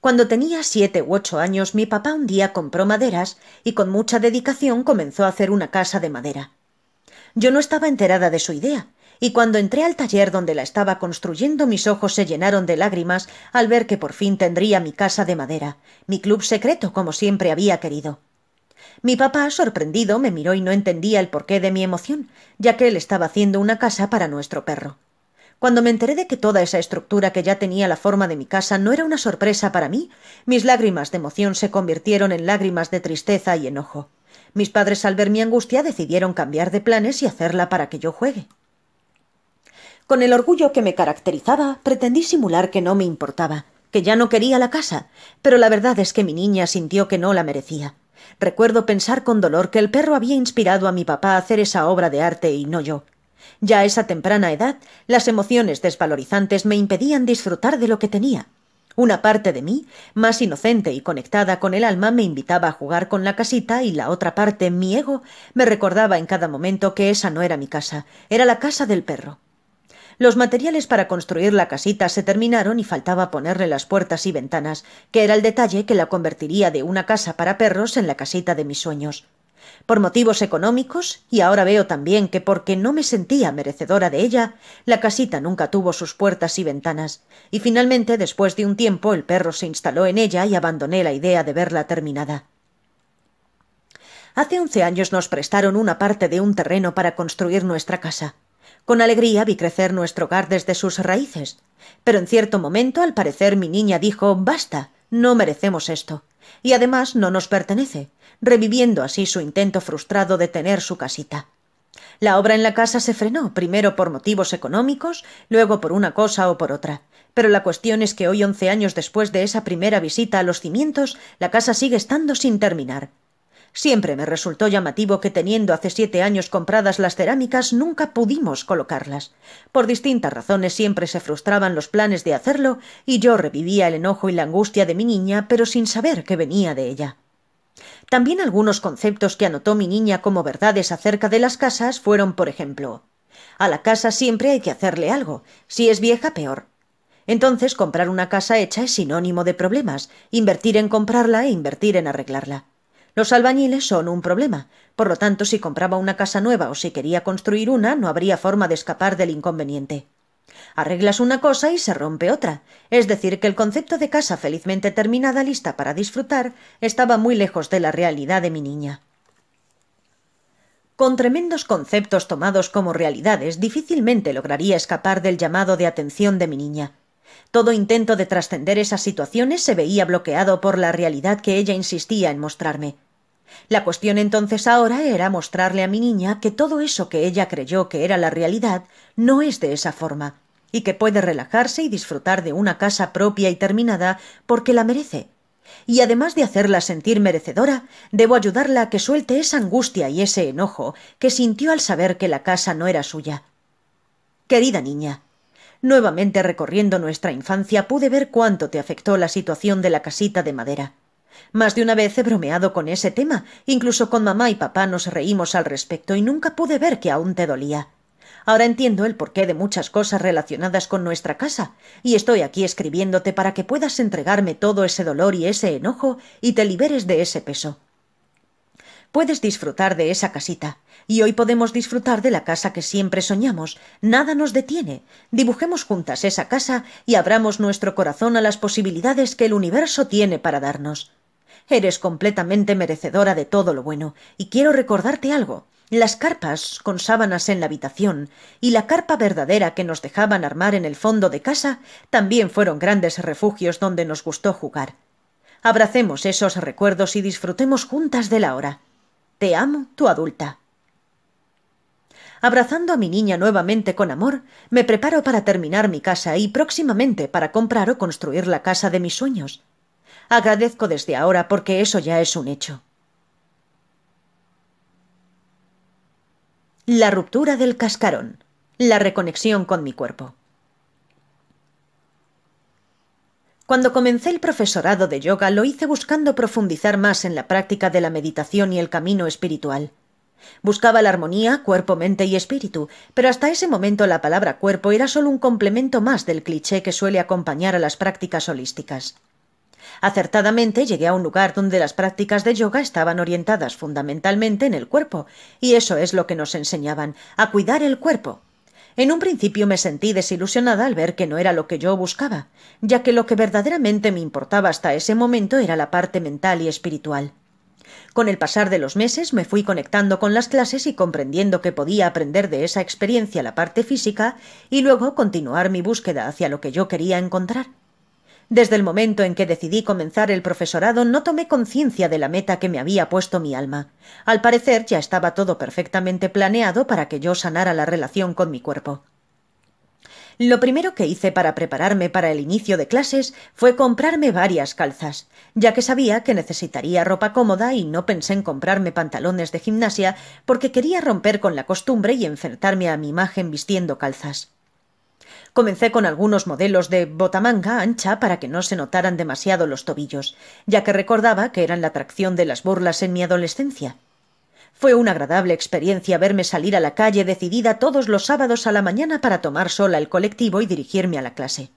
Cuando tenía siete u ocho años, mi papá un día compró maderas y con mucha dedicación comenzó a hacer una casa de madera. Yo no estaba enterada de su idea, y cuando entré al taller donde la estaba construyendo mis ojos se llenaron de lágrimas al ver que por fin tendría mi casa de madera, mi club secreto como siempre había querido. Mi papá, sorprendido, me miró y no entendía el porqué de mi emoción, ya que él estaba haciendo una casa para nuestro perro. Cuando me enteré de que toda esa estructura que ya tenía la forma de mi casa no era una sorpresa para mí, mis lágrimas de emoción se convirtieron en lágrimas de tristeza y enojo. Mis padres al ver mi angustia decidieron cambiar de planes y hacerla para que yo juegue. Con el orgullo que me caracterizaba, pretendí simular que no me importaba, que ya no quería la casa, pero la verdad es que mi niña sintió que no la merecía. Recuerdo pensar con dolor que el perro había inspirado a mi papá a hacer esa obra de arte y no yo, ya a esa temprana edad, las emociones desvalorizantes me impedían disfrutar de lo que tenía. Una parte de mí, más inocente y conectada con el alma, me invitaba a jugar con la casita y la otra parte, mi ego, me recordaba en cada momento que esa no era mi casa, era la casa del perro. Los materiales para construir la casita se terminaron y faltaba ponerle las puertas y ventanas, que era el detalle que la convertiría de una casa para perros en la casita de mis sueños. Por motivos económicos, y ahora veo también que porque no me sentía merecedora de ella, la casita nunca tuvo sus puertas y ventanas, y finalmente, después de un tiempo, el perro se instaló en ella y abandoné la idea de verla terminada. Hace once años nos prestaron una parte de un terreno para construir nuestra casa. Con alegría vi crecer nuestro hogar desde sus raíces. Pero en cierto momento, al parecer, mi niña dijo Basta, no merecemos esto. Y además no nos pertenece reviviendo así su intento frustrado de tener su casita. La obra en la casa se frenó, primero por motivos económicos, luego por una cosa o por otra. Pero la cuestión es que hoy, once años después de esa primera visita a los cimientos, la casa sigue estando sin terminar. Siempre me resultó llamativo que teniendo hace siete años compradas las cerámicas nunca pudimos colocarlas. Por distintas razones siempre se frustraban los planes de hacerlo y yo revivía el enojo y la angustia de mi niña, pero sin saber que venía de ella. También algunos conceptos que anotó mi niña como verdades acerca de las casas fueron, por ejemplo, a la casa siempre hay que hacerle algo, si es vieja peor. Entonces comprar una casa hecha es sinónimo de problemas, invertir en comprarla e invertir en arreglarla. Los albañiles son un problema, por lo tanto si compraba una casa nueva o si quería construir una no habría forma de escapar del inconveniente. Arreglas una cosa y se rompe otra. Es decir, que el concepto de casa felizmente terminada, lista para disfrutar, estaba muy lejos de la realidad de mi niña. Con tremendos conceptos tomados como realidades, difícilmente lograría escapar del llamado de atención de mi niña. Todo intento de trascender esas situaciones se veía bloqueado por la realidad que ella insistía en mostrarme. La cuestión entonces ahora era mostrarle a mi niña que todo eso que ella creyó que era la realidad no es de esa forma y que puede relajarse y disfrutar de una casa propia y terminada porque la merece. Y además de hacerla sentir merecedora, debo ayudarla a que suelte esa angustia y ese enojo que sintió al saber que la casa no era suya. Querida niña, nuevamente recorriendo nuestra infancia pude ver cuánto te afectó la situación de la casita de madera. Más de una vez he bromeado con ese tema, incluso con mamá y papá nos reímos al respecto y nunca pude ver que aún te dolía. Ahora entiendo el porqué de muchas cosas relacionadas con nuestra casa, y estoy aquí escribiéndote para que puedas entregarme todo ese dolor y ese enojo y te liberes de ese peso. Puedes disfrutar de esa casita, y hoy podemos disfrutar de la casa que siempre soñamos. Nada nos detiene. Dibujemos juntas esa casa y abramos nuestro corazón a las posibilidades que el universo tiene para darnos. Eres completamente merecedora de todo lo bueno, y quiero recordarte algo las carpas con sábanas en la habitación y la carpa verdadera que nos dejaban armar en el fondo de casa también fueron grandes refugios donde nos gustó jugar. Abracemos esos recuerdos y disfrutemos juntas de la hora. Te amo, tu adulta. Abrazando a mi niña nuevamente con amor, me preparo para terminar mi casa y próximamente para comprar o construir la casa de mis sueños. Agradezco desde ahora porque eso ya es un hecho. La ruptura del cascarón. La reconexión con mi cuerpo. Cuando comencé el profesorado de yoga lo hice buscando profundizar más en la práctica de la meditación y el camino espiritual. Buscaba la armonía, cuerpo, mente y espíritu, pero hasta ese momento la palabra cuerpo era solo un complemento más del cliché que suele acompañar a las prácticas holísticas. Acertadamente llegué a un lugar donde las prácticas de yoga estaban orientadas fundamentalmente en el cuerpo, y eso es lo que nos enseñaban, a cuidar el cuerpo. En un principio me sentí desilusionada al ver que no era lo que yo buscaba, ya que lo que verdaderamente me importaba hasta ese momento era la parte mental y espiritual. Con el pasar de los meses me fui conectando con las clases y comprendiendo que podía aprender de esa experiencia la parte física y luego continuar mi búsqueda hacia lo que yo quería encontrar. Desde el momento en que decidí comenzar el profesorado no tomé conciencia de la meta que me había puesto mi alma. Al parecer ya estaba todo perfectamente planeado para que yo sanara la relación con mi cuerpo. Lo primero que hice para prepararme para el inicio de clases fue comprarme varias calzas, ya que sabía que necesitaría ropa cómoda y no pensé en comprarme pantalones de gimnasia porque quería romper con la costumbre y enfrentarme a mi imagen vistiendo calzas. Comencé con algunos modelos de botamanga ancha para que no se notaran demasiado los tobillos, ya que recordaba que eran la atracción de las burlas en mi adolescencia. Fue una agradable experiencia verme salir a la calle decidida todos los sábados a la mañana para tomar sola el colectivo y dirigirme a la clase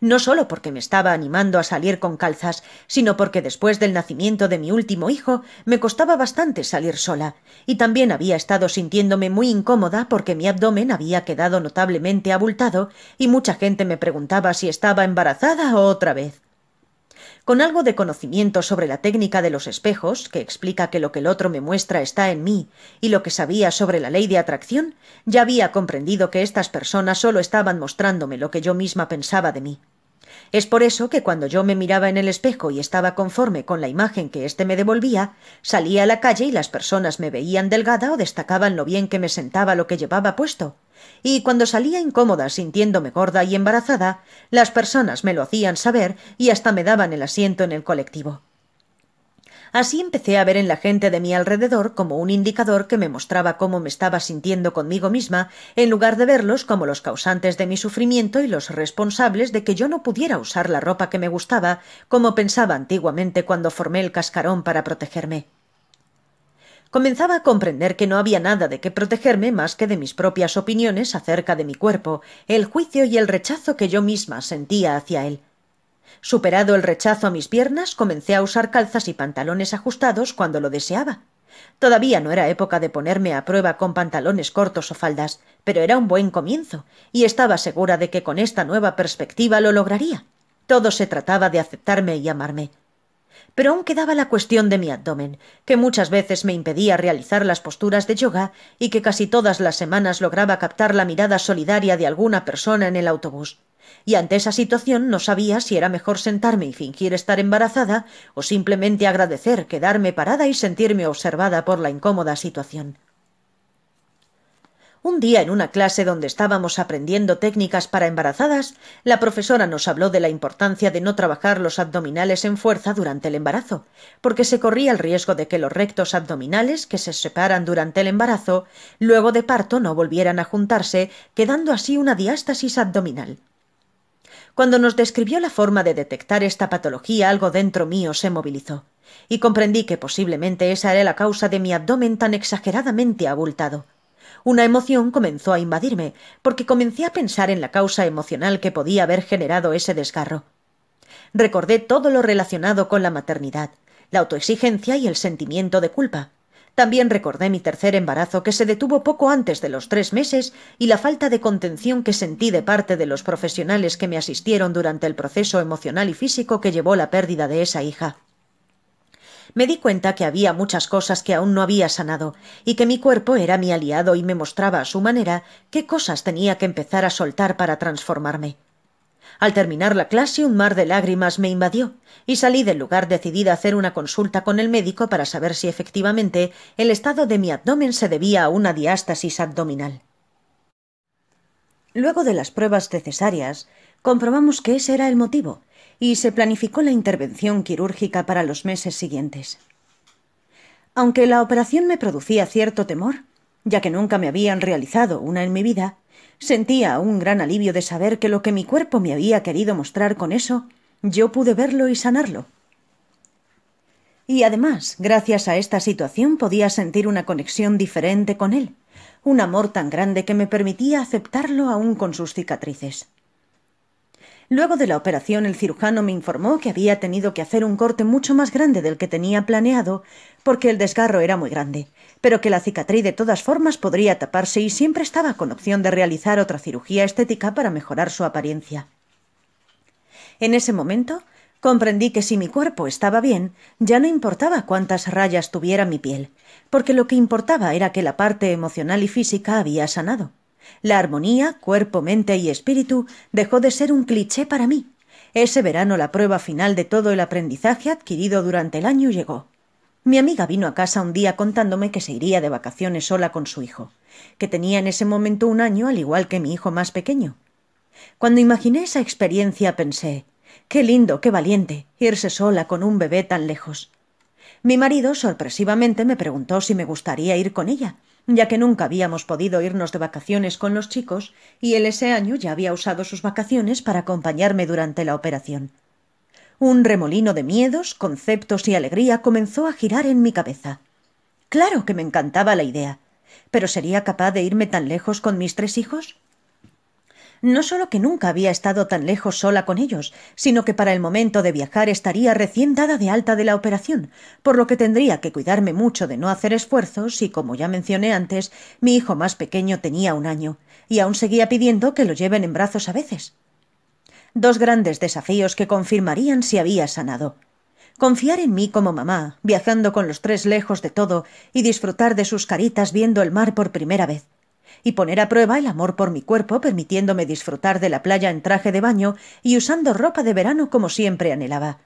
no solo porque me estaba animando a salir con calzas, sino porque después del nacimiento de mi último hijo me costaba bastante salir sola, y también había estado sintiéndome muy incómoda porque mi abdomen había quedado notablemente abultado y mucha gente me preguntaba si estaba embarazada o otra vez. Con algo de conocimiento sobre la técnica de los espejos, que explica que lo que el otro me muestra está en mí, y lo que sabía sobre la ley de atracción, ya había comprendido que estas personas solo estaban mostrándome lo que yo misma pensaba de mí. Es por eso que cuando yo me miraba en el espejo y estaba conforme con la imagen que éste me devolvía, salía a la calle y las personas me veían delgada o destacaban lo bien que me sentaba lo que llevaba puesto y cuando salía incómoda sintiéndome gorda y embarazada, las personas me lo hacían saber y hasta me daban el asiento en el colectivo. Así empecé a ver en la gente de mi alrededor como un indicador que me mostraba cómo me estaba sintiendo conmigo misma, en lugar de verlos como los causantes de mi sufrimiento y los responsables de que yo no pudiera usar la ropa que me gustaba, como pensaba antiguamente cuando formé el cascarón para protegerme. Comenzaba a comprender que no había nada de qué protegerme más que de mis propias opiniones acerca de mi cuerpo, el juicio y el rechazo que yo misma sentía hacia él. Superado el rechazo a mis piernas, comencé a usar calzas y pantalones ajustados cuando lo deseaba. Todavía no era época de ponerme a prueba con pantalones cortos o faldas, pero era un buen comienzo, y estaba segura de que con esta nueva perspectiva lo lograría. Todo se trataba de aceptarme y amarme pero aún quedaba la cuestión de mi abdomen, que muchas veces me impedía realizar las posturas de yoga y que casi todas las semanas lograba captar la mirada solidaria de alguna persona en el autobús. Y ante esa situación no sabía si era mejor sentarme y fingir estar embarazada o simplemente agradecer quedarme parada y sentirme observada por la incómoda situación. Un día en una clase donde estábamos aprendiendo técnicas para embarazadas, la profesora nos habló de la importancia de no trabajar los abdominales en fuerza durante el embarazo, porque se corría el riesgo de que los rectos abdominales que se separan durante el embarazo, luego de parto no volvieran a juntarse, quedando así una diástasis abdominal. Cuando nos describió la forma de detectar esta patología, algo dentro mío se movilizó, y comprendí que posiblemente esa era la causa de mi abdomen tan exageradamente abultado. Una emoción comenzó a invadirme, porque comencé a pensar en la causa emocional que podía haber generado ese desgarro. Recordé todo lo relacionado con la maternidad, la autoexigencia y el sentimiento de culpa. También recordé mi tercer embarazo que se detuvo poco antes de los tres meses y la falta de contención que sentí de parte de los profesionales que me asistieron durante el proceso emocional y físico que llevó la pérdida de esa hija. Me di cuenta que había muchas cosas que aún no había sanado, y que mi cuerpo era mi aliado y me mostraba a su manera qué cosas tenía que empezar a soltar para transformarme. Al terminar la clase un mar de lágrimas me invadió, y salí del lugar decidida a hacer una consulta con el médico para saber si efectivamente el estado de mi abdomen se debía a una diástasis abdominal. Luego de las pruebas necesarias, comprobamos que ese era el motivo, y se planificó la intervención quirúrgica para los meses siguientes. Aunque la operación me producía cierto temor, ya que nunca me habían realizado una en mi vida, sentía un gran alivio de saber que lo que mi cuerpo me había querido mostrar con eso, yo pude verlo y sanarlo. Y además, gracias a esta situación podía sentir una conexión diferente con él, un amor tan grande que me permitía aceptarlo aún con sus cicatrices. Luego de la operación el cirujano me informó que había tenido que hacer un corte mucho más grande del que tenía planeado, porque el desgarro era muy grande, pero que la cicatriz de todas formas podría taparse y siempre estaba con opción de realizar otra cirugía estética para mejorar su apariencia. En ese momento comprendí que si mi cuerpo estaba bien, ya no importaba cuántas rayas tuviera mi piel, porque lo que importaba era que la parte emocional y física había sanado. La armonía, cuerpo, mente y espíritu dejó de ser un cliché para mí. Ese verano la prueba final de todo el aprendizaje adquirido durante el año llegó. Mi amiga vino a casa un día contándome que se iría de vacaciones sola con su hijo, que tenía en ese momento un año al igual que mi hijo más pequeño. Cuando imaginé esa experiencia pensé Qué lindo, qué valiente, irse sola con un bebé tan lejos. Mi marido sorpresivamente me preguntó si me gustaría ir con ella, ya que nunca habíamos podido irnos de vacaciones con los chicos, y él ese año ya había usado sus vacaciones para acompañarme durante la operación. Un remolino de miedos, conceptos y alegría comenzó a girar en mi cabeza. Claro que me encantaba la idea. ¿Pero sería capaz de irme tan lejos con mis tres hijos? No solo que nunca había estado tan lejos sola con ellos, sino que para el momento de viajar estaría recién dada de alta de la operación, por lo que tendría que cuidarme mucho de no hacer esfuerzos y, como ya mencioné antes, mi hijo más pequeño tenía un año, y aún seguía pidiendo que lo lleven en brazos a veces. Dos grandes desafíos que confirmarían si había sanado confiar en mí como mamá, viajando con los tres lejos de todo y disfrutar de sus caritas viendo el mar por primera vez y poner a prueba el amor por mi cuerpo permitiéndome disfrutar de la playa en traje de baño y usando ropa de verano como siempre anhelaba.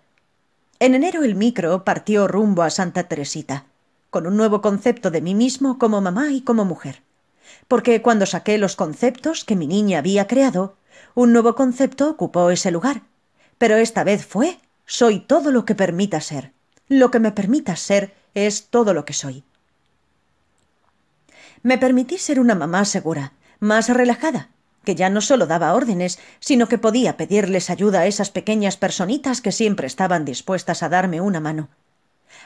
En enero el micro partió rumbo a Santa Teresita, con un nuevo concepto de mí mismo como mamá y como mujer. Porque cuando saqué los conceptos que mi niña había creado, un nuevo concepto ocupó ese lugar. Pero esta vez fue soy todo lo que permita ser. Lo que me permita ser es todo lo que soy. Me permití ser una mamá segura, más relajada, que ya no solo daba órdenes, sino que podía pedirles ayuda a esas pequeñas personitas que siempre estaban dispuestas a darme una mano.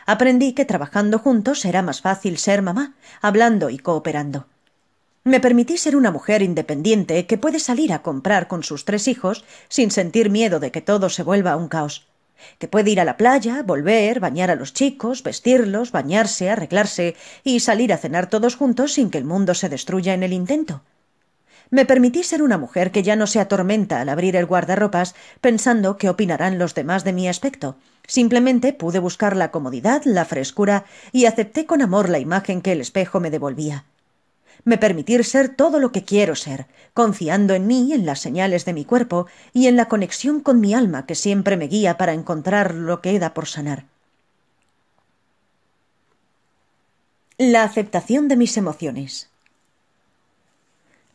Aprendí que trabajando juntos era más fácil ser mamá, hablando y cooperando. Me permití ser una mujer independiente que puede salir a comprar con sus tres hijos sin sentir miedo de que todo se vuelva un caos que puede ir a la playa, volver, bañar a los chicos, vestirlos, bañarse, arreglarse y salir a cenar todos juntos sin que el mundo se destruya en el intento. Me permití ser una mujer que ya no se atormenta al abrir el guardarropas pensando qué opinarán los demás de mi aspecto. Simplemente pude buscar la comodidad, la frescura y acepté con amor la imagen que el espejo me devolvía me permitir ser todo lo que quiero ser, confiando en mí, en las señales de mi cuerpo y en la conexión con mi alma que siempre me guía para encontrar lo que da por sanar. La aceptación de mis emociones.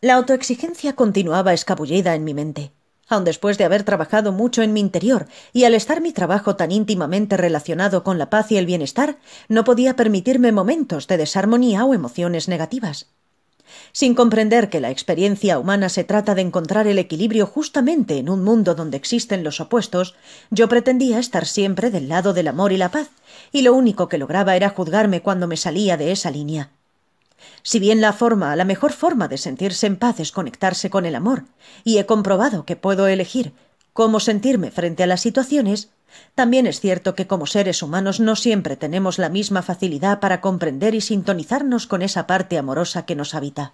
La autoexigencia continuaba escabullida en mi mente aun después de haber trabajado mucho en mi interior, y al estar mi trabajo tan íntimamente relacionado con la paz y el bienestar, no podía permitirme momentos de desarmonía o emociones negativas sin comprender que la experiencia humana se trata de encontrar el equilibrio justamente en un mundo donde existen los opuestos, yo pretendía estar siempre del lado del amor y la paz, y lo único que lograba era juzgarme cuando me salía de esa línea. Si bien la forma, la mejor forma de sentirse en paz es conectarse con el amor, y he comprobado que puedo elegir cómo sentirme frente a las situaciones, también es cierto que como seres humanos no siempre tenemos la misma facilidad para comprender y sintonizarnos con esa parte amorosa que nos habita.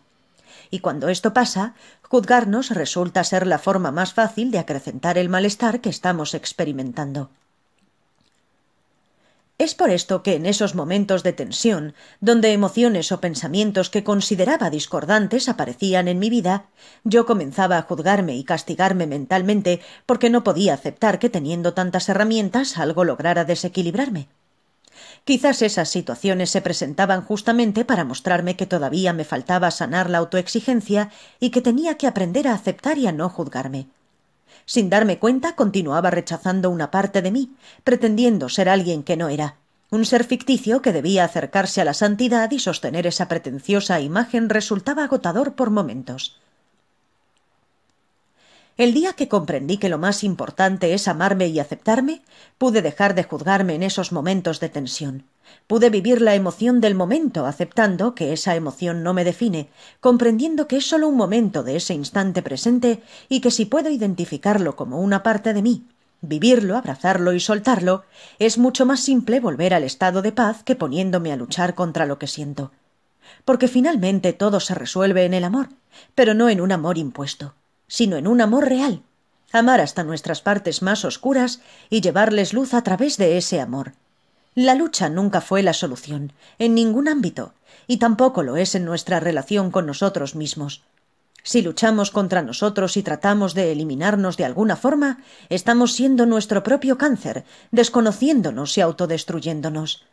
Y cuando esto pasa, juzgarnos resulta ser la forma más fácil de acrecentar el malestar que estamos experimentando. Es por esto que en esos momentos de tensión, donde emociones o pensamientos que consideraba discordantes aparecían en mi vida, yo comenzaba a juzgarme y castigarme mentalmente porque no podía aceptar que teniendo tantas herramientas algo lograra desequilibrarme. Quizás esas situaciones se presentaban justamente para mostrarme que todavía me faltaba sanar la autoexigencia y que tenía que aprender a aceptar y a no juzgarme. Sin darme cuenta, continuaba rechazando una parte de mí, pretendiendo ser alguien que no era, un ser ficticio que debía acercarse a la santidad y sostener esa pretenciosa imagen resultaba agotador por momentos. El día que comprendí que lo más importante es amarme y aceptarme, pude dejar de juzgarme en esos momentos de tensión. Pude vivir la emoción del momento, aceptando que esa emoción no me define, comprendiendo que es solo un momento de ese instante presente y que si puedo identificarlo como una parte de mí, vivirlo, abrazarlo y soltarlo, es mucho más simple volver al estado de paz que poniéndome a luchar contra lo que siento. Porque finalmente todo se resuelve en el amor, pero no en un amor impuesto sino en un amor real, amar hasta nuestras partes más oscuras y llevarles luz a través de ese amor. La lucha nunca fue la solución, en ningún ámbito, y tampoco lo es en nuestra relación con nosotros mismos. Si luchamos contra nosotros y tratamos de eliminarnos de alguna forma, estamos siendo nuestro propio cáncer, desconociéndonos y autodestruyéndonos.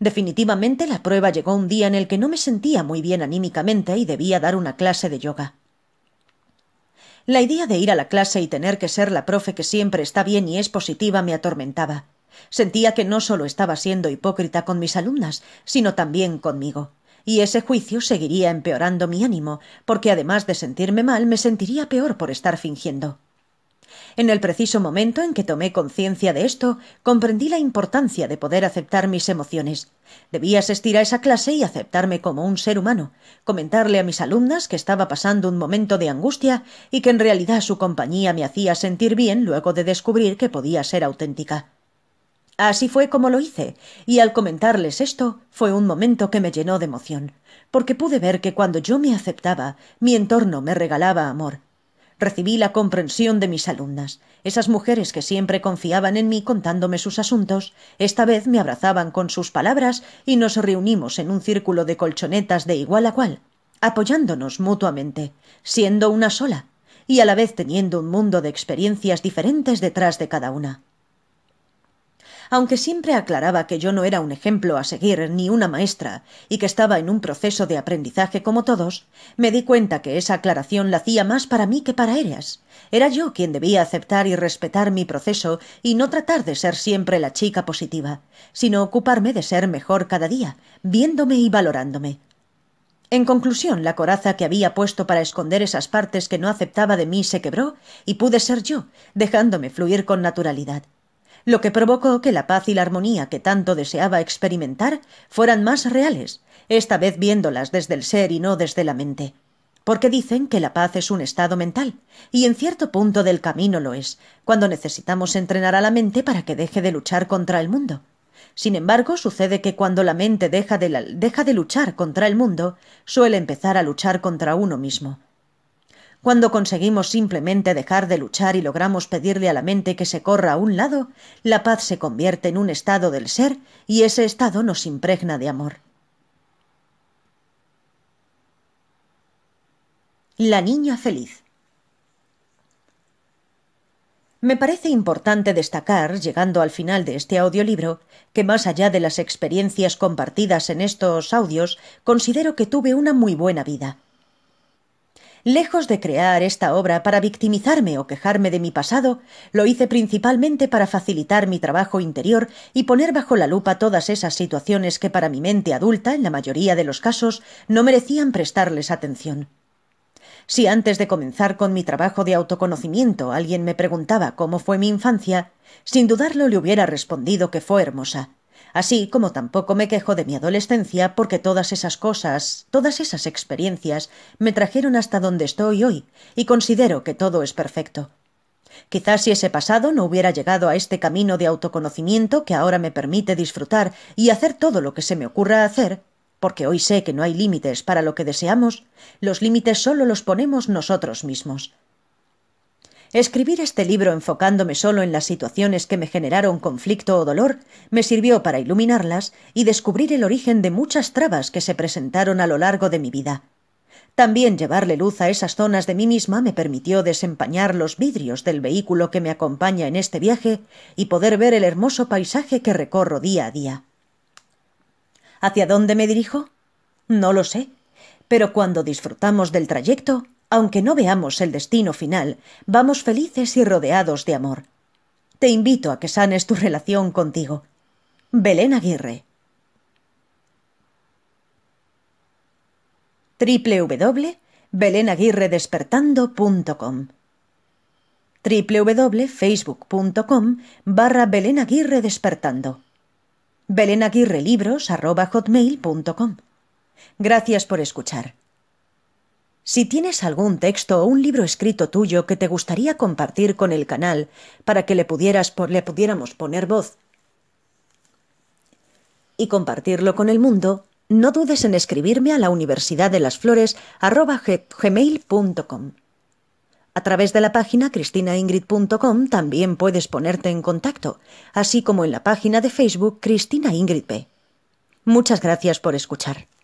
Definitivamente la prueba llegó un día en el que no me sentía muy bien anímicamente y debía dar una clase de yoga. La idea de ir a la clase y tener que ser la profe que siempre está bien y es positiva me atormentaba. Sentía que no solo estaba siendo hipócrita con mis alumnas, sino también conmigo. Y ese juicio seguiría empeorando mi ánimo, porque además de sentirme mal, me sentiría peor por estar fingiendo. En el preciso momento en que tomé conciencia de esto, comprendí la importancia de poder aceptar mis emociones. Debía asistir a esa clase y aceptarme como un ser humano, comentarle a mis alumnas que estaba pasando un momento de angustia y que en realidad su compañía me hacía sentir bien luego de descubrir que podía ser auténtica. Así fue como lo hice, y al comentarles esto fue un momento que me llenó de emoción, porque pude ver que cuando yo me aceptaba, mi entorno me regalaba amor, recibí la comprensión de mis alumnas. Esas mujeres que siempre confiaban en mí contándome sus asuntos, esta vez me abrazaban con sus palabras y nos reunimos en un círculo de colchonetas de igual a cual, apoyándonos mutuamente, siendo una sola, y a la vez teniendo un mundo de experiencias diferentes detrás de cada una aunque siempre aclaraba que yo no era un ejemplo a seguir ni una maestra y que estaba en un proceso de aprendizaje como todos, me di cuenta que esa aclaración la hacía más para mí que para ellas. Era yo quien debía aceptar y respetar mi proceso y no tratar de ser siempre la chica positiva, sino ocuparme de ser mejor cada día, viéndome y valorándome. En conclusión, la coraza que había puesto para esconder esas partes que no aceptaba de mí se quebró y pude ser yo, dejándome fluir con naturalidad lo que provocó que la paz y la armonía que tanto deseaba experimentar fueran más reales, esta vez viéndolas desde el ser y no desde la mente. Porque dicen que la paz es un estado mental, y en cierto punto del camino lo es, cuando necesitamos entrenar a la mente para que deje de luchar contra el mundo. Sin embargo, sucede que cuando la mente deja de, deja de luchar contra el mundo, suele empezar a luchar contra uno mismo. Cuando conseguimos simplemente dejar de luchar y logramos pedirle a la mente que se corra a un lado, la paz se convierte en un estado del ser y ese estado nos impregna de amor. La niña feliz. Me parece importante destacar, llegando al final de este audiolibro, que más allá de las experiencias compartidas en estos audios, considero que tuve una muy buena vida. Lejos de crear esta obra para victimizarme o quejarme de mi pasado, lo hice principalmente para facilitar mi trabajo interior y poner bajo la lupa todas esas situaciones que para mi mente adulta, en la mayoría de los casos, no merecían prestarles atención. Si antes de comenzar con mi trabajo de autoconocimiento alguien me preguntaba cómo fue mi infancia, sin dudarlo le hubiera respondido que fue hermosa así como tampoco me quejo de mi adolescencia porque todas esas cosas, todas esas experiencias me trajeron hasta donde estoy hoy, y considero que todo es perfecto. Quizás si ese pasado no hubiera llegado a este camino de autoconocimiento que ahora me permite disfrutar y hacer todo lo que se me ocurra hacer, porque hoy sé que no hay límites para lo que deseamos, los límites solo los ponemos nosotros mismos. Escribir este libro enfocándome solo en las situaciones que me generaron conflicto o dolor me sirvió para iluminarlas y descubrir el origen de muchas trabas que se presentaron a lo largo de mi vida. También llevarle luz a esas zonas de mí misma me permitió desempañar los vidrios del vehículo que me acompaña en este viaje y poder ver el hermoso paisaje que recorro día a día. ¿Hacia dónde me dirijo? No lo sé, pero cuando disfrutamos del trayecto, aunque no veamos el destino final, vamos felices y rodeados de amor. Te invito a que sanes tu relación contigo. Belén Aguirre. www.belenaguirredespertando.com www.facebook.com barra Belén Aguirre Despertando. Gracias por escuchar. Si tienes algún texto o un libro escrito tuyo que te gustaría compartir con el canal para que le, pudieras, le pudiéramos poner voz y compartirlo con el mundo, no dudes en escribirme a la universidad de las flores A través de la página cristinaingrid.com también puedes ponerte en contacto, así como en la página de Facebook Cristina Ingrid B. Muchas gracias por escuchar.